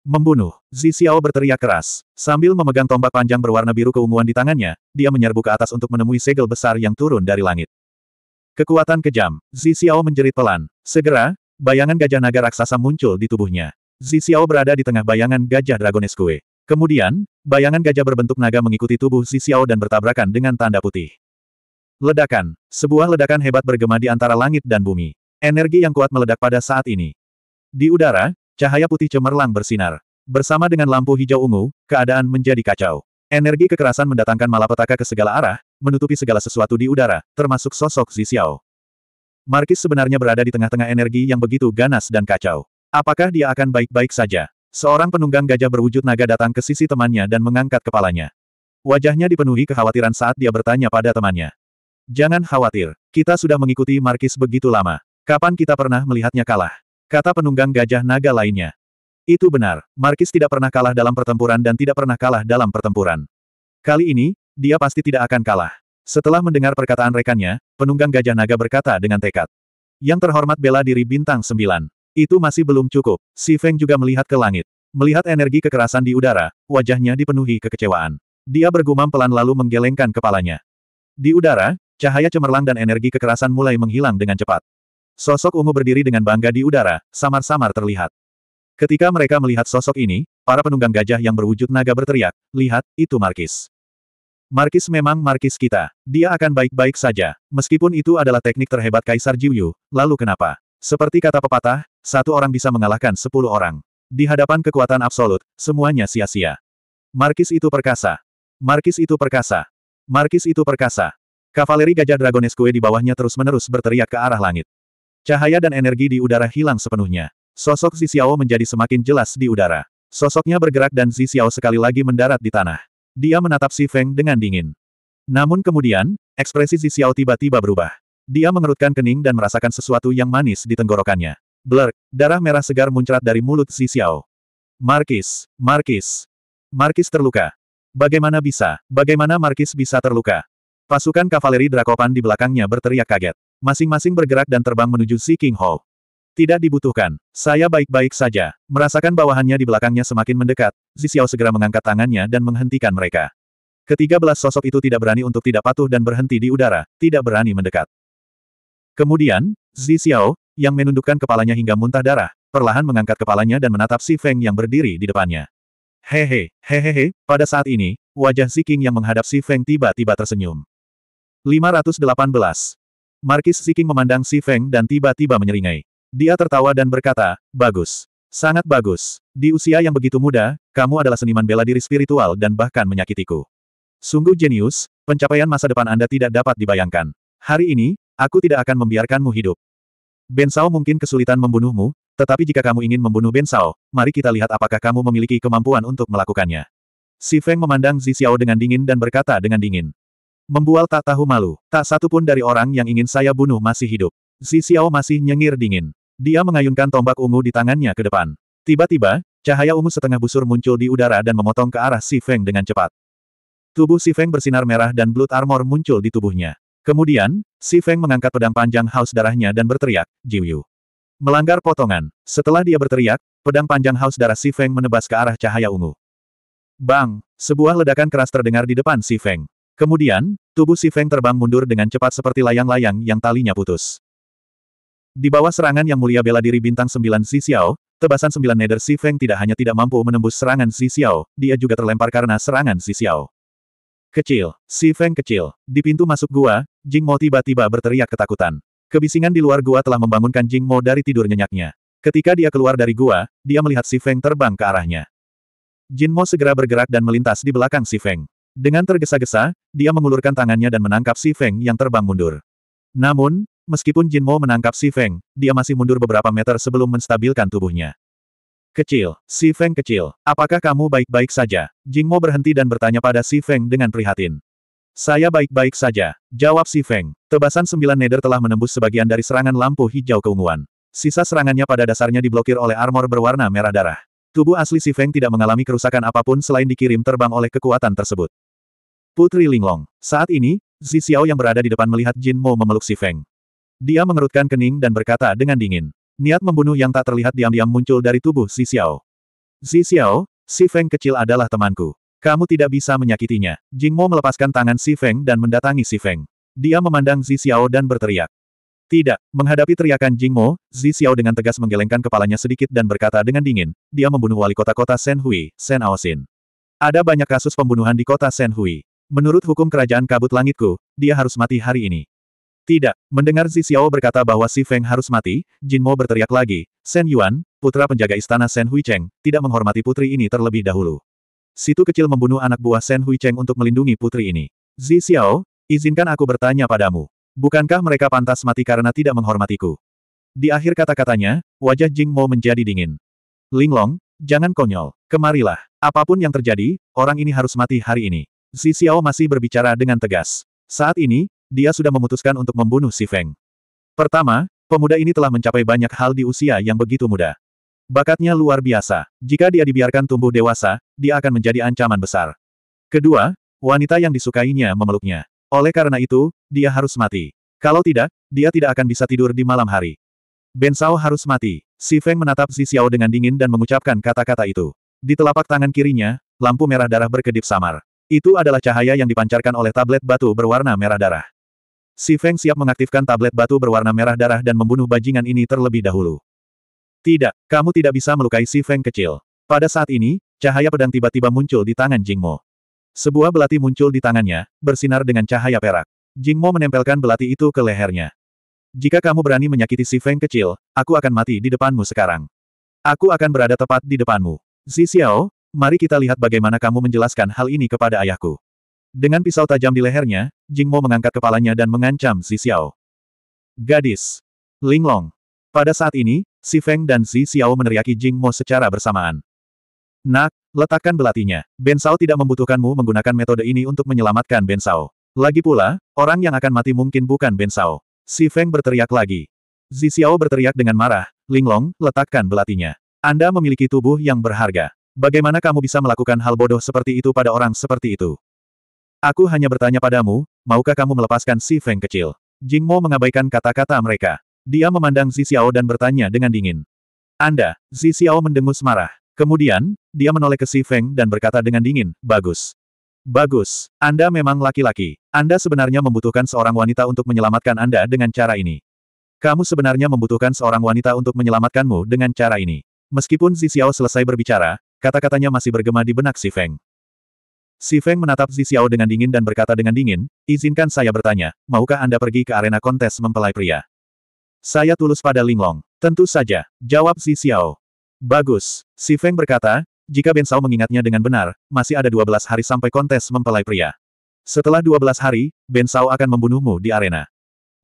Membunuh, Zi Xiao berteriak keras. Sambil memegang tombak panjang berwarna biru keunguan di tangannya, dia menyerbu ke atas untuk menemui segel besar yang turun dari langit. Kekuatan kejam, Zi Xiao menjerit pelan. Segera, bayangan gajah naga raksasa muncul di tubuhnya. Zi Xiao berada di tengah bayangan gajah Dragones Kue. Kemudian, bayangan gajah berbentuk naga mengikuti tubuh Zi Xiao dan bertabrakan dengan tanda putih. Ledakan, sebuah ledakan hebat bergema di antara langit dan bumi. Energi yang kuat meledak pada saat ini. Di udara, Cahaya putih cemerlang bersinar. Bersama dengan lampu hijau ungu, keadaan menjadi kacau. Energi kekerasan mendatangkan malapetaka ke segala arah, menutupi segala sesuatu di udara, termasuk sosok Zixiao. Markis sebenarnya berada di tengah-tengah energi yang begitu ganas dan kacau. Apakah dia akan baik-baik saja? Seorang penunggang gajah berwujud naga datang ke sisi temannya dan mengangkat kepalanya. Wajahnya dipenuhi kekhawatiran saat dia bertanya pada temannya. Jangan khawatir, kita sudah mengikuti Markis begitu lama. Kapan kita pernah melihatnya kalah? Kata penunggang gajah naga lainnya. Itu benar, Markis tidak pernah kalah dalam pertempuran dan tidak pernah kalah dalam pertempuran. Kali ini, dia pasti tidak akan kalah. Setelah mendengar perkataan rekannya, penunggang gajah naga berkata dengan tekad. Yang terhormat bela diri bintang sembilan Itu masih belum cukup. Si Feng juga melihat ke langit. Melihat energi kekerasan di udara, wajahnya dipenuhi kekecewaan. Dia bergumam pelan lalu menggelengkan kepalanya. Di udara, cahaya cemerlang dan energi kekerasan mulai menghilang dengan cepat. Sosok ungu berdiri dengan bangga di udara, samar-samar terlihat. Ketika mereka melihat sosok ini, para penunggang gajah yang berwujud naga berteriak, lihat, itu Markis. Markis memang Markis kita. Dia akan baik-baik saja. Meskipun itu adalah teknik terhebat Kaisar Jiuyu, lalu kenapa? Seperti kata pepatah, satu orang bisa mengalahkan sepuluh orang. Di hadapan kekuatan absolut, semuanya sia-sia. Markis itu perkasa. Markis itu perkasa. Markis itu perkasa. Kavaleri Gajah Dragones Kue di bawahnya terus-menerus berteriak ke arah langit. Cahaya dan energi di udara hilang sepenuhnya. Sosok Xiao menjadi semakin jelas di udara. Sosoknya bergerak dan Xiao sekali lagi mendarat di tanah. Dia menatap Si Feng dengan dingin. Namun kemudian, ekspresi Xiao tiba-tiba berubah. Dia mengerutkan kening dan merasakan sesuatu yang manis di tenggorokannya. Blur, darah merah segar muncrat dari mulut Xiao. Markis, Markis. Markis terluka. Bagaimana bisa, bagaimana Markis bisa terluka? Pasukan kavaleri Drakopan di belakangnya berteriak kaget. Masing-masing bergerak dan terbang menuju Si King Hall. Tidak dibutuhkan. Saya baik-baik saja. Merasakan bawahannya di belakangnya semakin mendekat, Zixiao segera mengangkat tangannya dan menghentikan mereka. Ketiga belas sosok itu tidak berani untuk tidak patuh dan berhenti di udara, tidak berani mendekat. Kemudian, Zixiao, yang menundukkan kepalanya hingga muntah darah, perlahan mengangkat kepalanya dan menatap si Feng yang berdiri di depannya. Hehe, hehehe, pada saat ini, wajah Si King yang menghadap si Feng tiba-tiba tersenyum. 518. Markis Siking memandang Si Feng dan tiba-tiba menyeringai. Dia tertawa dan berkata, bagus. Sangat bagus. Di usia yang begitu muda, kamu adalah seniman bela diri spiritual dan bahkan menyakitiku. Sungguh jenius, pencapaian masa depan Anda tidak dapat dibayangkan. Hari ini, aku tidak akan membiarkanmu hidup. Ben Sao mungkin kesulitan membunuhmu, tetapi jika kamu ingin membunuh Ben Sao, mari kita lihat apakah kamu memiliki kemampuan untuk melakukannya. Si Feng memandang Zi Xiao dengan dingin dan berkata dengan dingin. Membual tak tahu malu. Tak satu pun dari orang yang ingin saya bunuh masih hidup. Si Xiao masih nyengir dingin. Dia mengayunkan tombak ungu di tangannya ke depan. Tiba-tiba, cahaya ungu setengah busur muncul di udara dan memotong ke arah Si Feng dengan cepat. Tubuh Si Feng bersinar merah dan blood armor muncul di tubuhnya. Kemudian, Si Feng mengangkat pedang panjang haus darahnya dan berteriak, Jiu Melanggar potongan. Setelah dia berteriak, pedang panjang haus darah Si Feng menebas ke arah cahaya ungu. Bang! Sebuah ledakan keras terdengar di depan Si Feng. Kemudian, tubuh Si Feng terbang mundur dengan cepat seperti layang-layang yang talinya putus. Di bawah serangan yang mulia bela diri bintang sembilan Si Xiao, tebasan sembilan neder Si Feng tidak hanya tidak mampu menembus serangan Si Xiao, dia juga terlempar karena serangan Si Xiao. Kecil, Si Feng kecil. Di pintu masuk gua, Jing Mo tiba-tiba berteriak ketakutan. Kebisingan di luar gua telah membangunkan Jing Mo dari tidur nyenyaknya. Ketika dia keluar dari gua, dia melihat Si Feng terbang ke arahnya. Jin Mo segera bergerak dan melintas di belakang Si Feng. Dengan tergesa-gesa, dia mengulurkan tangannya dan menangkap Si Feng yang terbang mundur. Namun, meskipun Jin Mo menangkap Si Feng, dia masih mundur beberapa meter sebelum menstabilkan tubuhnya. Kecil, Si Feng kecil, apakah kamu baik-baik saja? Jin Mo berhenti dan bertanya pada Si Feng dengan prihatin. Saya baik-baik saja, jawab Si Feng. Tebasan sembilan neder telah menembus sebagian dari serangan lampu hijau keunguan. Sisa serangannya pada dasarnya diblokir oleh armor berwarna merah darah. Tubuh asli Si Feng tidak mengalami kerusakan apapun selain dikirim terbang oleh kekuatan tersebut. Putri Linglong. Saat ini, Zi Xiao yang berada di depan melihat Jin Mo memeluk si Feng. Dia mengerutkan kening dan berkata dengan dingin. Niat membunuh yang tak terlihat diam-diam muncul dari tubuh Zi Xiao. Zi Xiao, si Feng kecil adalah temanku. Kamu tidak bisa menyakitinya. Jin Mo melepaskan tangan si Feng dan mendatangi si Feng. Dia memandang Zi Xiao dan berteriak. Tidak, menghadapi teriakan Jing Mo, Zi Xiao dengan tegas menggelengkan kepalanya sedikit dan berkata dengan dingin, dia membunuh wali kota-kota Shen Hui, Shen Aosin. Ada banyak kasus pembunuhan di kota Shen Hui. Menurut hukum kerajaan kabut langitku, dia harus mati hari ini. Tidak, mendengar Zi Xiao berkata bahwa Si Feng harus mati, Jin Mo berteriak lagi, Shen Yuan, putra penjaga istana Shen Hui Cheng, tidak menghormati putri ini terlebih dahulu. Situ kecil membunuh anak buah Shen Hui Cheng untuk melindungi putri ini. Zi Xiao, izinkan aku bertanya padamu. Bukankah mereka pantas mati karena tidak menghormatiku? Di akhir kata-katanya, wajah Jing Mo menjadi dingin. Linglong, jangan konyol, kemarilah. Apapun yang terjadi, orang ini harus mati hari ini. Zi Xiao masih berbicara dengan tegas. Saat ini, dia sudah memutuskan untuk membunuh Si Feng. Pertama, pemuda ini telah mencapai banyak hal di usia yang begitu muda. Bakatnya luar biasa. Jika dia dibiarkan tumbuh dewasa, dia akan menjadi ancaman besar. Kedua, wanita yang disukainya memeluknya. Oleh karena itu, dia harus mati. Kalau tidak, dia tidak akan bisa tidur di malam hari. Ben Sao harus mati. Si Feng menatap Zi Xiao dengan dingin dan mengucapkan kata-kata itu. Di telapak tangan kirinya, lampu merah darah berkedip samar. Itu adalah cahaya yang dipancarkan oleh tablet batu berwarna merah darah. Si Feng siap mengaktifkan tablet batu berwarna merah darah dan membunuh bajingan ini terlebih dahulu. Tidak, kamu tidak bisa melukai si Feng kecil. Pada saat ini, cahaya pedang tiba-tiba muncul di tangan Jing Mo. Sebuah belati muncul di tangannya, bersinar dengan cahaya perak. Jing Mo menempelkan belati itu ke lehernya. Jika kamu berani menyakiti si Feng kecil, aku akan mati di depanmu sekarang. Aku akan berada tepat di depanmu. Zi Xiao, mari kita lihat bagaimana kamu menjelaskan hal ini kepada ayahku. Dengan pisau tajam di lehernya, Jingmo mengangkat kepalanya dan mengancam Si Xiao. Gadis. Linglong. Pada saat ini, Si Feng dan Si Xiao meneriaki Jingmo secara bersamaan. Nak, letakkan belatinya. Ben Sao tidak membutuhkanmu menggunakan metode ini untuk menyelamatkan Ben Sao. Lagi pula, orang yang akan mati mungkin bukan Ben Sao. Si Feng berteriak lagi. Zi Xiao berteriak dengan marah, Linglong, letakkan belatinya. Anda memiliki tubuh yang berharga. Bagaimana kamu bisa melakukan hal bodoh seperti itu pada orang seperti itu? Aku hanya bertanya padamu, maukah kamu melepaskan si Feng kecil? Jing Mo mengabaikan kata-kata mereka. Dia memandang Zi Xiao dan bertanya dengan dingin. Anda, Zi Xiao mendengus marah. Kemudian, dia menoleh ke Si Feng dan berkata dengan dingin, Bagus. Bagus, Anda memang laki-laki. Anda sebenarnya membutuhkan seorang wanita untuk menyelamatkan Anda dengan cara ini. Kamu sebenarnya membutuhkan seorang wanita untuk menyelamatkanmu dengan cara ini. Meskipun Zi Xiao selesai berbicara, Kata-katanya masih bergema di benak Si Feng. Si Feng menatap Zi Xiao dengan dingin dan berkata dengan dingin, izinkan saya bertanya, maukah Anda pergi ke arena kontes mempelai pria? Saya tulus pada Linglong. Tentu saja, jawab Zi Xiao. Bagus, Si Feng berkata, jika Ben Shao mengingatnya dengan benar, masih ada 12 hari sampai kontes mempelai pria. Setelah 12 hari, Ben Shao akan membunuhmu di arena.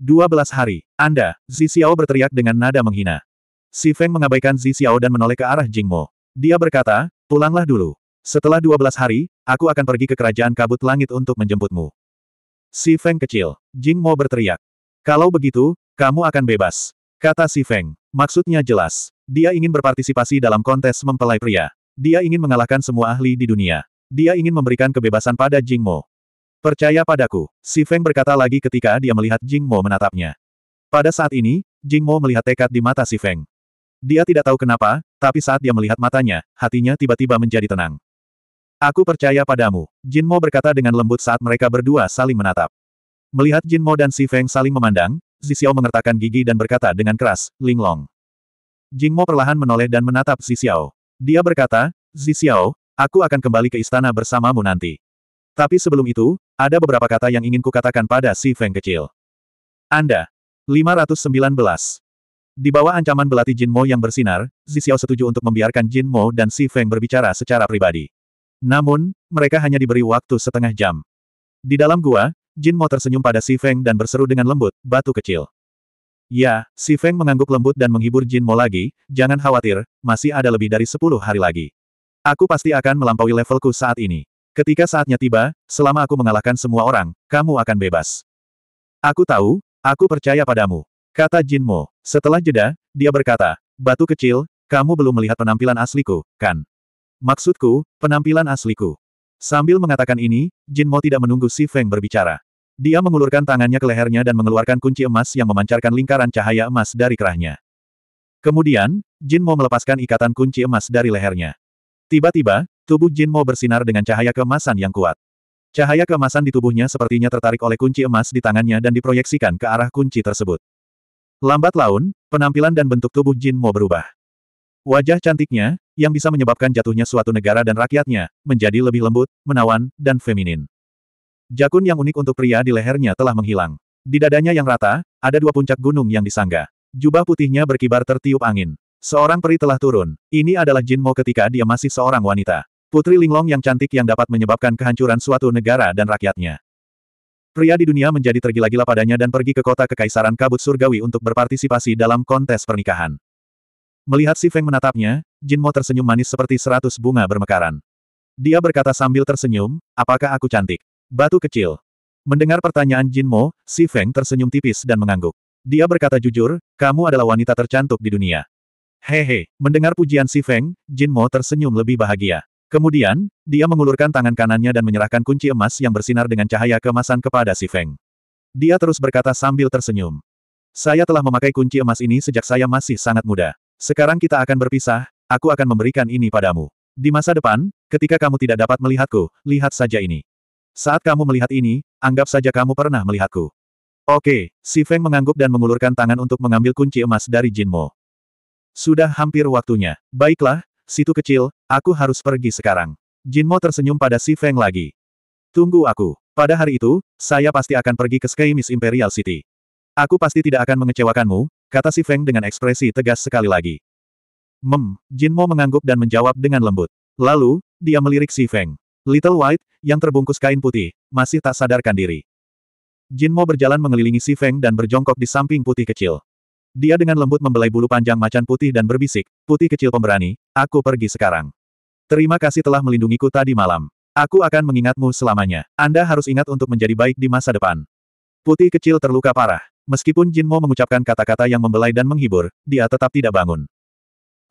12 hari, Anda, Zi Xiao berteriak dengan nada menghina. Si Feng mengabaikan Zi Xiao dan menoleh ke arah Jingmo. Dia berkata, pulanglah dulu. Setelah 12 hari, aku akan pergi ke kerajaan kabut langit untuk menjemputmu. Si Feng kecil, Jing Mo berteriak. Kalau begitu, kamu akan bebas. Kata si Feng. Maksudnya jelas. Dia ingin berpartisipasi dalam kontes mempelai pria. Dia ingin mengalahkan semua ahli di dunia. Dia ingin memberikan kebebasan pada Jing Mo. Percaya padaku, si Feng berkata lagi ketika dia melihat Jing Mo menatapnya. Pada saat ini, Jing Mo melihat tekad di mata si Feng. Dia tidak tahu kenapa, tapi saat dia melihat matanya, hatinya tiba-tiba menjadi tenang. Aku percaya padamu, Jin Mo berkata dengan lembut saat mereka berdua saling menatap. Melihat Jin Mo dan Si Feng saling memandang, Zixiao mengertakkan gigi dan berkata dengan keras, Linglong. Jin Mo perlahan menoleh dan menatap Zixiao. Dia berkata, Zixiao, aku akan kembali ke istana bersamamu nanti. Tapi sebelum itu, ada beberapa kata yang ingin kukatakan pada Si Feng kecil. Anda. 519. Di bawah ancaman belati Jin Mo yang bersinar, Zixiao setuju untuk membiarkan Jin Mo dan Si Feng berbicara secara pribadi. Namun, mereka hanya diberi waktu setengah jam. Di dalam gua, Jin Mo tersenyum pada Si Feng dan berseru dengan lembut, batu kecil. Ya, Si Feng mengangguk lembut dan menghibur Jin Mo lagi, jangan khawatir, masih ada lebih dari sepuluh hari lagi. Aku pasti akan melampaui levelku saat ini. Ketika saatnya tiba, selama aku mengalahkan semua orang, kamu akan bebas. Aku tahu, aku percaya padamu. Kata Jinmo. Setelah jeda, dia berkata, Batu kecil, kamu belum melihat penampilan asliku, kan? Maksudku, penampilan asliku. Sambil mengatakan ini, Jinmo tidak menunggu Si Feng berbicara. Dia mengulurkan tangannya ke lehernya dan mengeluarkan kunci emas yang memancarkan lingkaran cahaya emas dari kerahnya. Kemudian, Jinmo melepaskan ikatan kunci emas dari lehernya. Tiba-tiba, tubuh Jinmo bersinar dengan cahaya keemasan yang kuat. Cahaya keemasan di tubuhnya sepertinya tertarik oleh kunci emas di tangannya dan diproyeksikan ke arah kunci tersebut. Lambat laun, penampilan dan bentuk tubuh Jin Mo berubah. Wajah cantiknya, yang bisa menyebabkan jatuhnya suatu negara dan rakyatnya, menjadi lebih lembut, menawan, dan feminin. Jakun yang unik untuk pria di lehernya telah menghilang. Di dadanya yang rata, ada dua puncak gunung yang disangga. Jubah putihnya berkibar tertiup angin. Seorang peri telah turun. Ini adalah Jin Mo ketika dia masih seorang wanita. Putri Linglong yang cantik yang dapat menyebabkan kehancuran suatu negara dan rakyatnya. Pria di dunia menjadi tergila-gila padanya dan pergi ke kota Kekaisaran Kabut Surgawi untuk berpartisipasi dalam kontes pernikahan. Melihat si Feng menatapnya, Jin Mo tersenyum manis seperti seratus bunga bermekaran. Dia berkata sambil tersenyum, apakah aku cantik? Batu kecil. Mendengar pertanyaan Jin Mo, si Feng tersenyum tipis dan mengangguk. Dia berkata jujur, kamu adalah wanita tercantik di dunia. Hehe, mendengar pujian si Feng, Jin Mo tersenyum lebih bahagia. Kemudian, dia mengulurkan tangan kanannya dan menyerahkan kunci emas yang bersinar dengan cahaya kemasan kepada si Feng. Dia terus berkata sambil tersenyum. Saya telah memakai kunci emas ini sejak saya masih sangat muda. Sekarang kita akan berpisah, aku akan memberikan ini padamu. Di masa depan, ketika kamu tidak dapat melihatku, lihat saja ini. Saat kamu melihat ini, anggap saja kamu pernah melihatku. Oke, si Feng mengangguk dan mengulurkan tangan untuk mengambil kunci emas dari Jin Mo. Sudah hampir waktunya. Baiklah, situ kecil, aku harus pergi sekarang. Jinmo tersenyum pada si Feng lagi. Tunggu aku. Pada hari itu, saya pasti akan pergi ke Sky Miss Imperial City. Aku pasti tidak akan mengecewakanmu, kata si Feng dengan ekspresi tegas sekali lagi. Mem, Jinmo mengangguk dan menjawab dengan lembut. Lalu, dia melirik si Feng. Little White, yang terbungkus kain putih, masih tak sadarkan diri. Jinmo berjalan mengelilingi si Feng dan berjongkok di samping putih kecil. Dia dengan lembut membelai bulu panjang macan putih dan berbisik, putih kecil pemberani, aku pergi sekarang. Terima kasih telah melindungiku tadi malam. Aku akan mengingatmu selamanya. Anda harus ingat untuk menjadi baik di masa depan. Putih kecil terluka parah. Meskipun Jin Mo mengucapkan kata-kata yang membelai dan menghibur, dia tetap tidak bangun.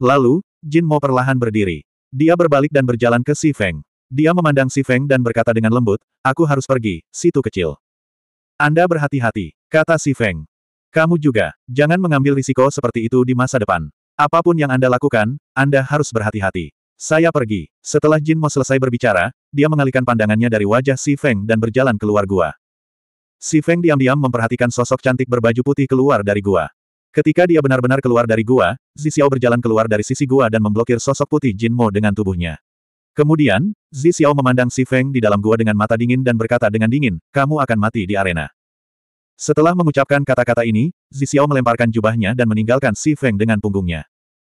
Lalu, Jin Mo perlahan berdiri. Dia berbalik dan berjalan ke Si Feng. Dia memandang Si Feng dan berkata dengan lembut, aku harus pergi, situ kecil. Anda berhati-hati, kata Si Feng. Kamu juga, jangan mengambil risiko seperti itu di masa depan. Apapun yang Anda lakukan, Anda harus berhati-hati. Saya pergi. Setelah Jin Mo selesai berbicara, dia mengalihkan pandangannya dari wajah Si Feng dan berjalan keluar gua. Si Feng diam-diam memperhatikan sosok cantik berbaju putih keluar dari gua. Ketika dia benar-benar keluar dari gua, Zi Xiao berjalan keluar dari sisi gua dan memblokir sosok putih Jin Mo dengan tubuhnya. Kemudian, Zi Xiao memandang Si Feng di dalam gua dengan mata dingin dan berkata dengan dingin, kamu akan mati di arena. Setelah mengucapkan kata-kata ini, Zixiao melemparkan jubahnya dan meninggalkan Si Feng dengan punggungnya.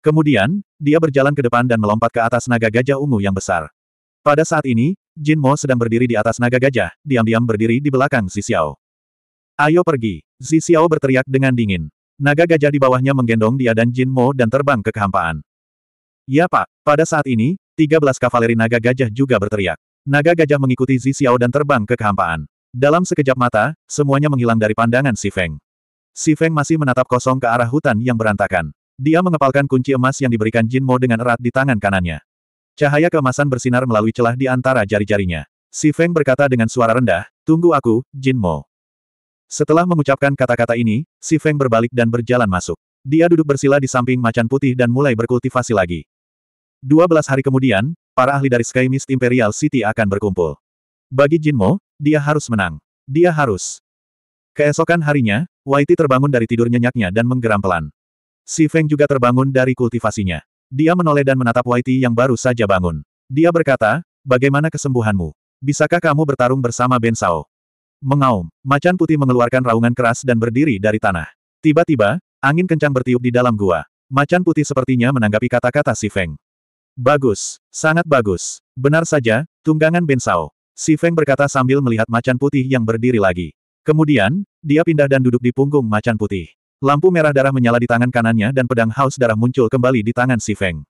Kemudian, dia berjalan ke depan dan melompat ke atas naga gajah ungu yang besar. Pada saat ini, Jin Mo sedang berdiri di atas naga gajah, diam-diam berdiri di belakang Zixiao. Ayo pergi, Zixiao berteriak dengan dingin. Naga gajah di bawahnya menggendong dia dan Jin Mo dan terbang ke kehampaan. Ya pak, pada saat ini, 13 kavaleri naga gajah juga berteriak. Naga gajah mengikuti Zixiao dan terbang ke kehampaan. Dalam sekejap mata, semuanya menghilang dari pandangan Si Feng. Si Feng masih menatap kosong ke arah hutan yang berantakan. Dia mengepalkan kunci emas yang diberikan Jin Mo dengan erat di tangan kanannya. Cahaya keemasan bersinar melalui celah di antara jari-jarinya. Si Feng berkata dengan suara rendah, Tunggu aku, Jin Mo." Setelah mengucapkan kata-kata ini, Si Feng berbalik dan berjalan masuk. Dia duduk bersila di samping macan putih dan mulai berkultivasi lagi. 12 hari kemudian, para ahli dari Sky Mist Imperial City akan berkumpul. Bagi Jin Mo. Dia harus menang. Dia harus. Keesokan harinya, Whitey terbangun dari tidur nyenyaknya dan menggeram pelan. Si Feng juga terbangun dari kultivasinya. Dia menoleh dan menatap Whitey yang baru saja bangun. Dia berkata, bagaimana kesembuhanmu? Bisakah kamu bertarung bersama Ben Sao? Mengaum, macan putih mengeluarkan raungan keras dan berdiri dari tanah. Tiba-tiba, angin kencang bertiup di dalam gua. Macan putih sepertinya menanggapi kata-kata si Feng. Bagus, sangat bagus. Benar saja, tunggangan Ben Sao. Si Feng berkata sambil melihat macan putih yang berdiri lagi. Kemudian, dia pindah dan duduk di punggung macan putih. Lampu merah darah menyala di tangan kanannya dan pedang haus darah muncul kembali di tangan Si Feng.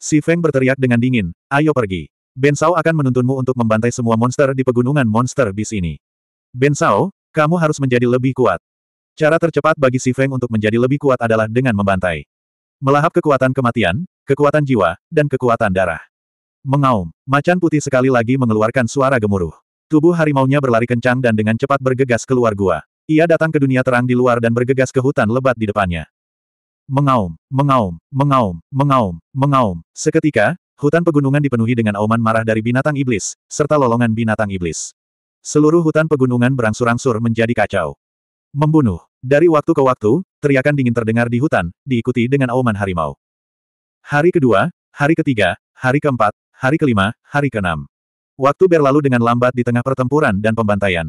Si Feng berteriak dengan dingin, ayo pergi. Ben Sao akan menuntunmu untuk membantai semua monster di pegunungan monster bis ini. Ben Sao, kamu harus menjadi lebih kuat. Cara tercepat bagi Si Feng untuk menjadi lebih kuat adalah dengan membantai. Melahap kekuatan kematian, kekuatan jiwa, dan kekuatan darah. Mengaum, macan putih sekali lagi mengeluarkan suara gemuruh. Tubuh harimaunya berlari kencang dan dengan cepat bergegas keluar gua. Ia datang ke dunia terang di luar dan bergegas ke hutan lebat di depannya. Mengaum, mengaum, mengaum, mengaum, mengaum. Seketika, hutan pegunungan dipenuhi dengan auman marah dari binatang iblis, serta lolongan binatang iblis. Seluruh hutan pegunungan berangsur-angsur menjadi kacau. Membunuh. Dari waktu ke waktu, teriakan dingin terdengar di hutan, diikuti dengan auman harimau. Hari kedua, hari ketiga, hari keempat, hari kelima, hari keenam. Waktu berlalu dengan lambat di tengah pertempuran dan pembantaian.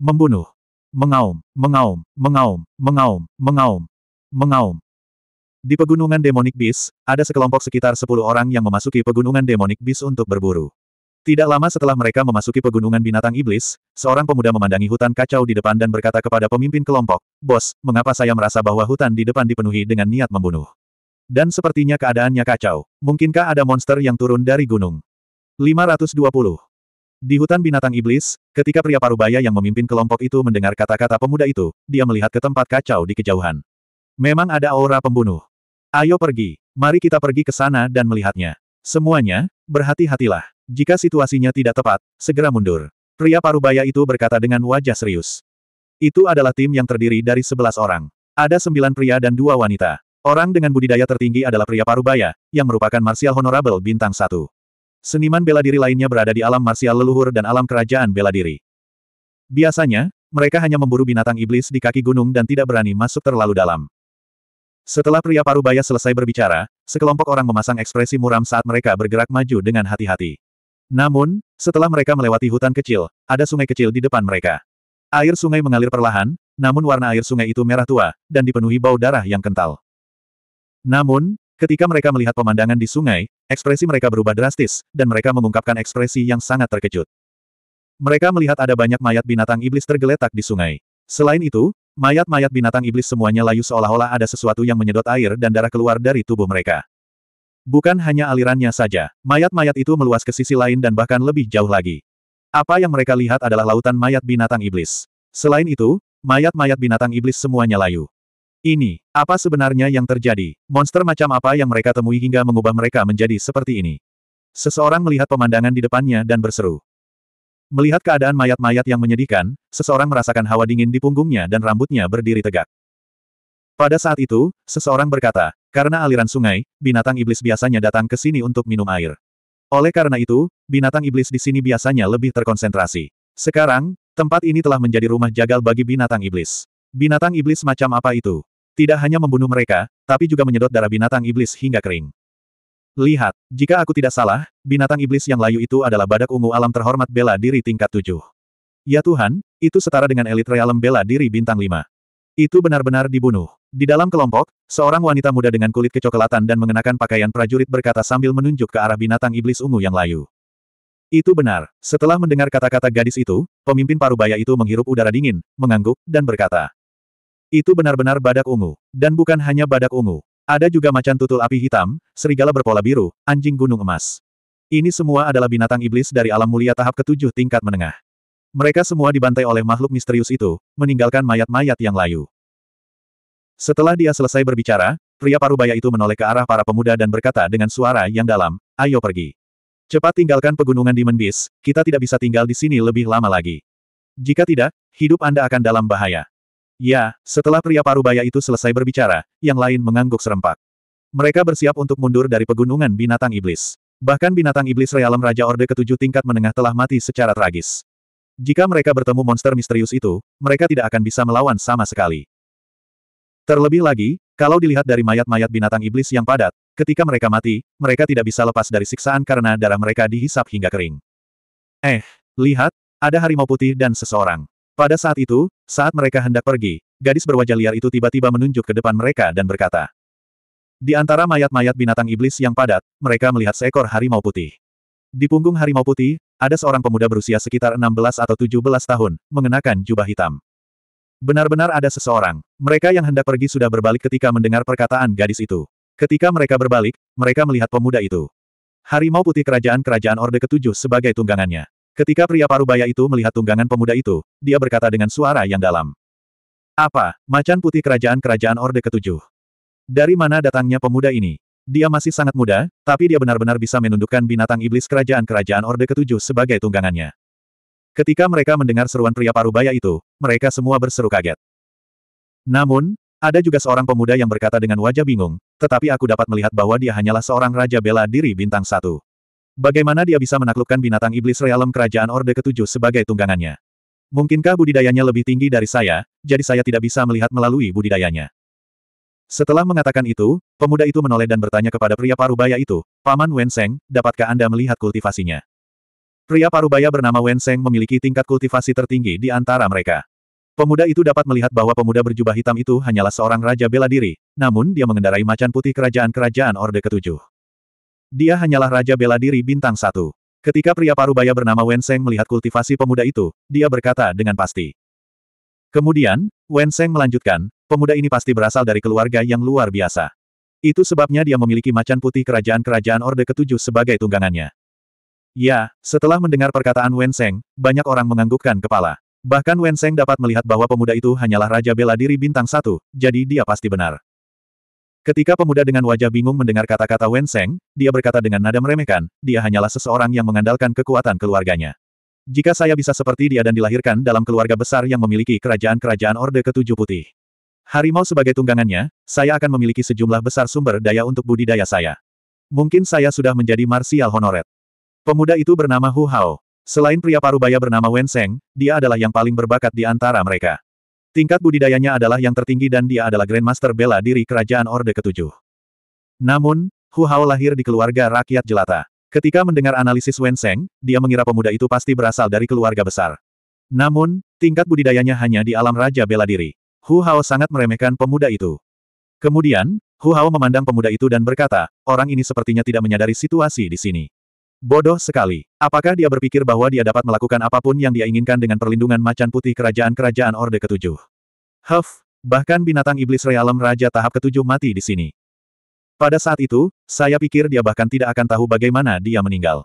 Membunuh. Mengaum, mengaum, mengaum, mengaum, mengaum, mengaum. Di pegunungan Demonic Beast, ada sekelompok sekitar 10 orang yang memasuki pegunungan Demonic Beast untuk berburu. Tidak lama setelah mereka memasuki pegunungan binatang iblis, seorang pemuda memandangi hutan kacau di depan dan berkata kepada pemimpin kelompok, Bos, mengapa saya merasa bahwa hutan di depan dipenuhi dengan niat membunuh? Dan sepertinya keadaannya kacau. Mungkinkah ada monster yang turun dari gunung? 520. Di hutan binatang iblis, ketika pria parubaya yang memimpin kelompok itu mendengar kata-kata pemuda itu, dia melihat ke tempat kacau di kejauhan. Memang ada aura pembunuh. Ayo pergi, mari kita pergi ke sana dan melihatnya. Semuanya, berhati-hatilah. Jika situasinya tidak tepat, segera mundur. Pria parubaya itu berkata dengan wajah serius. Itu adalah tim yang terdiri dari sebelas orang. Ada sembilan pria dan dua wanita. Orang dengan budidaya tertinggi adalah pria parubaya, yang merupakan marsial honorable bintang satu. Seniman bela diri lainnya berada di alam marsial leluhur dan alam kerajaan bela diri. Biasanya, mereka hanya memburu binatang iblis di kaki gunung dan tidak berani masuk terlalu dalam. Setelah pria parubaya selesai berbicara, sekelompok orang memasang ekspresi muram saat mereka bergerak maju dengan hati-hati. Namun, setelah mereka melewati hutan kecil, ada sungai kecil di depan mereka. Air sungai mengalir perlahan, namun warna air sungai itu merah tua, dan dipenuhi bau darah yang kental. Namun, ketika mereka melihat pemandangan di sungai, ekspresi mereka berubah drastis, dan mereka mengungkapkan ekspresi yang sangat terkejut. Mereka melihat ada banyak mayat binatang iblis tergeletak di sungai. Selain itu, mayat-mayat binatang iblis semuanya layu seolah-olah ada sesuatu yang menyedot air dan darah keluar dari tubuh mereka. Bukan hanya alirannya saja, mayat-mayat itu meluas ke sisi lain dan bahkan lebih jauh lagi. Apa yang mereka lihat adalah lautan mayat binatang iblis. Selain itu, mayat-mayat binatang iblis semuanya layu. Ini, apa sebenarnya yang terjadi? Monster macam apa yang mereka temui hingga mengubah mereka menjadi seperti ini? Seseorang melihat pemandangan di depannya dan berseru. Melihat keadaan mayat-mayat yang menyedihkan, seseorang merasakan hawa dingin di punggungnya dan rambutnya berdiri tegak. Pada saat itu, seseorang berkata, karena aliran sungai, binatang iblis biasanya datang ke sini untuk minum air. Oleh karena itu, binatang iblis di sini biasanya lebih terkonsentrasi. Sekarang, tempat ini telah menjadi rumah jagal bagi binatang iblis. Binatang iblis macam apa itu? Tidak hanya membunuh mereka, tapi juga menyedot darah binatang iblis hingga kering. Lihat, jika aku tidak salah, binatang iblis yang layu itu adalah badak ungu alam terhormat bela diri tingkat tujuh. Ya Tuhan, itu setara dengan elit realem bela diri bintang lima. Itu benar-benar dibunuh. Di dalam kelompok, seorang wanita muda dengan kulit kecoklatan dan mengenakan pakaian prajurit berkata sambil menunjuk ke arah binatang iblis ungu yang layu. Itu benar. Setelah mendengar kata-kata gadis itu, pemimpin parubaya itu menghirup udara dingin, mengangguk, dan berkata, itu benar-benar badak ungu. Dan bukan hanya badak ungu. Ada juga macan tutul api hitam, serigala berpola biru, anjing gunung emas. Ini semua adalah binatang iblis dari alam mulia tahap ketujuh tingkat menengah. Mereka semua dibantai oleh makhluk misterius itu, meninggalkan mayat-mayat yang layu. Setelah dia selesai berbicara, pria parubaya itu menoleh ke arah para pemuda dan berkata dengan suara yang dalam, ayo pergi. Cepat tinggalkan pegunungan di Menbis, kita tidak bisa tinggal di sini lebih lama lagi. Jika tidak, hidup Anda akan dalam bahaya. Ya, setelah pria parubaya itu selesai berbicara, yang lain mengangguk serempak. Mereka bersiap untuk mundur dari pegunungan binatang iblis. Bahkan binatang iblis realem Raja Orde ketujuh tingkat menengah telah mati secara tragis. Jika mereka bertemu monster misterius itu, mereka tidak akan bisa melawan sama sekali. Terlebih lagi, kalau dilihat dari mayat-mayat binatang iblis yang padat, ketika mereka mati, mereka tidak bisa lepas dari siksaan karena darah mereka dihisap hingga kering. Eh, lihat, ada harimau putih dan seseorang. Pada saat itu, saat mereka hendak pergi, gadis berwajah liar itu tiba-tiba menunjuk ke depan mereka dan berkata. Di antara mayat-mayat binatang iblis yang padat, mereka melihat seekor harimau putih. Di punggung harimau putih, ada seorang pemuda berusia sekitar 16 atau 17 tahun, mengenakan jubah hitam. Benar-benar ada seseorang. Mereka yang hendak pergi sudah berbalik ketika mendengar perkataan gadis itu. Ketika mereka berbalik, mereka melihat pemuda itu. Harimau putih kerajaan-kerajaan Orde Ketujuh sebagai tunggangannya. Ketika pria parubaya itu melihat tunggangan pemuda itu, dia berkata dengan suara yang dalam. Apa, macan putih kerajaan-kerajaan Orde Ketujuh? Dari mana datangnya pemuda ini? Dia masih sangat muda, tapi dia benar-benar bisa menundukkan binatang iblis kerajaan-kerajaan Orde Ketujuh sebagai tunggangannya. Ketika mereka mendengar seruan pria parubaya itu, mereka semua berseru kaget. Namun, ada juga seorang pemuda yang berkata dengan wajah bingung, tetapi aku dapat melihat bahwa dia hanyalah seorang Raja Bela Diri Bintang Satu. Bagaimana dia bisa menaklukkan binatang iblis realem kerajaan Orde Ketujuh sebagai tunggangannya? Mungkinkah budidayanya lebih tinggi dari saya, jadi saya tidak bisa melihat melalui budidayanya. Setelah mengatakan itu, pemuda itu menoleh dan bertanya kepada pria parubaya itu, Paman Wenseng, dapatkah Anda melihat kultivasinya? Pria parubaya bernama Wenseng memiliki tingkat kultivasi tertinggi di antara mereka. Pemuda itu dapat melihat bahwa pemuda berjubah hitam itu hanyalah seorang raja bela diri, namun dia mengendarai macan putih kerajaan-kerajaan Orde Ketujuh. Dia hanyalah Raja Bela Diri Bintang Satu. Ketika pria parubaya bernama Wen Seng melihat kultivasi pemuda itu, dia berkata dengan pasti. Kemudian, Wen Seng melanjutkan, pemuda ini pasti berasal dari keluarga yang luar biasa. Itu sebabnya dia memiliki macan putih kerajaan-kerajaan Orde Ketujuh sebagai tunggangannya. Ya, setelah mendengar perkataan Wen Seng, banyak orang menganggukkan kepala. Bahkan Wen Seng dapat melihat bahwa pemuda itu hanyalah Raja Bela Diri Bintang Satu, jadi dia pasti benar. Ketika pemuda dengan wajah bingung mendengar kata-kata Wen Seng, dia berkata dengan nada meremehkan, dia hanyalah seseorang yang mengandalkan kekuatan keluarganya. Jika saya bisa seperti dia dan dilahirkan dalam keluarga besar yang memiliki kerajaan-kerajaan Orde Ketujuh Putih. Harimau sebagai tunggangannya, saya akan memiliki sejumlah besar sumber daya untuk budidaya saya. Mungkin saya sudah menjadi marsial honoret. Pemuda itu bernama Hu Hao. Selain pria parubaya bernama Wen Seng, dia adalah yang paling berbakat di antara mereka. Tingkat budidayanya adalah yang tertinggi dan dia adalah Grandmaster bela diri kerajaan Orde ketujuh. Namun, Hu Hao lahir di keluarga rakyat jelata. Ketika mendengar analisis Wen Seng, dia mengira pemuda itu pasti berasal dari keluarga besar. Namun, tingkat budidayanya hanya di alam Raja bela diri. Hu Hao sangat meremehkan pemuda itu. Kemudian, Hu Hao memandang pemuda itu dan berkata, orang ini sepertinya tidak menyadari situasi di sini. Bodoh sekali. Apakah dia berpikir bahwa dia dapat melakukan apapun yang dia inginkan dengan perlindungan macan putih kerajaan-kerajaan Orde Ketujuh? Huff, bahkan binatang iblis realem Raja Tahap Ketujuh mati di sini. Pada saat itu, saya pikir dia bahkan tidak akan tahu bagaimana dia meninggal.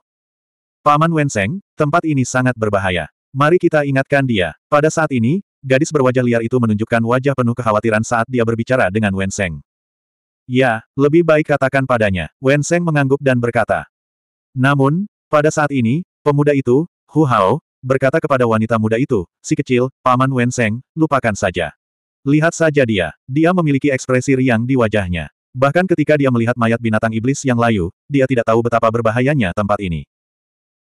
Paman Wenseng, tempat ini sangat berbahaya. Mari kita ingatkan dia. Pada saat ini, gadis berwajah liar itu menunjukkan wajah penuh kekhawatiran saat dia berbicara dengan Wenseng. Ya, lebih baik katakan padanya. Wenseng mengangguk dan berkata, namun, pada saat ini, pemuda itu, Hu Hao, berkata kepada wanita muda itu, si kecil, Paman Wen Seng, lupakan saja. Lihat saja dia, dia memiliki ekspresi riang di wajahnya. Bahkan ketika dia melihat mayat binatang iblis yang layu, dia tidak tahu betapa berbahayanya tempat ini.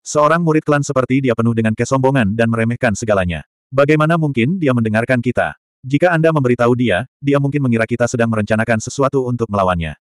Seorang murid klan seperti dia penuh dengan kesombongan dan meremehkan segalanya. Bagaimana mungkin dia mendengarkan kita? Jika Anda memberitahu dia, dia mungkin mengira kita sedang merencanakan sesuatu untuk melawannya.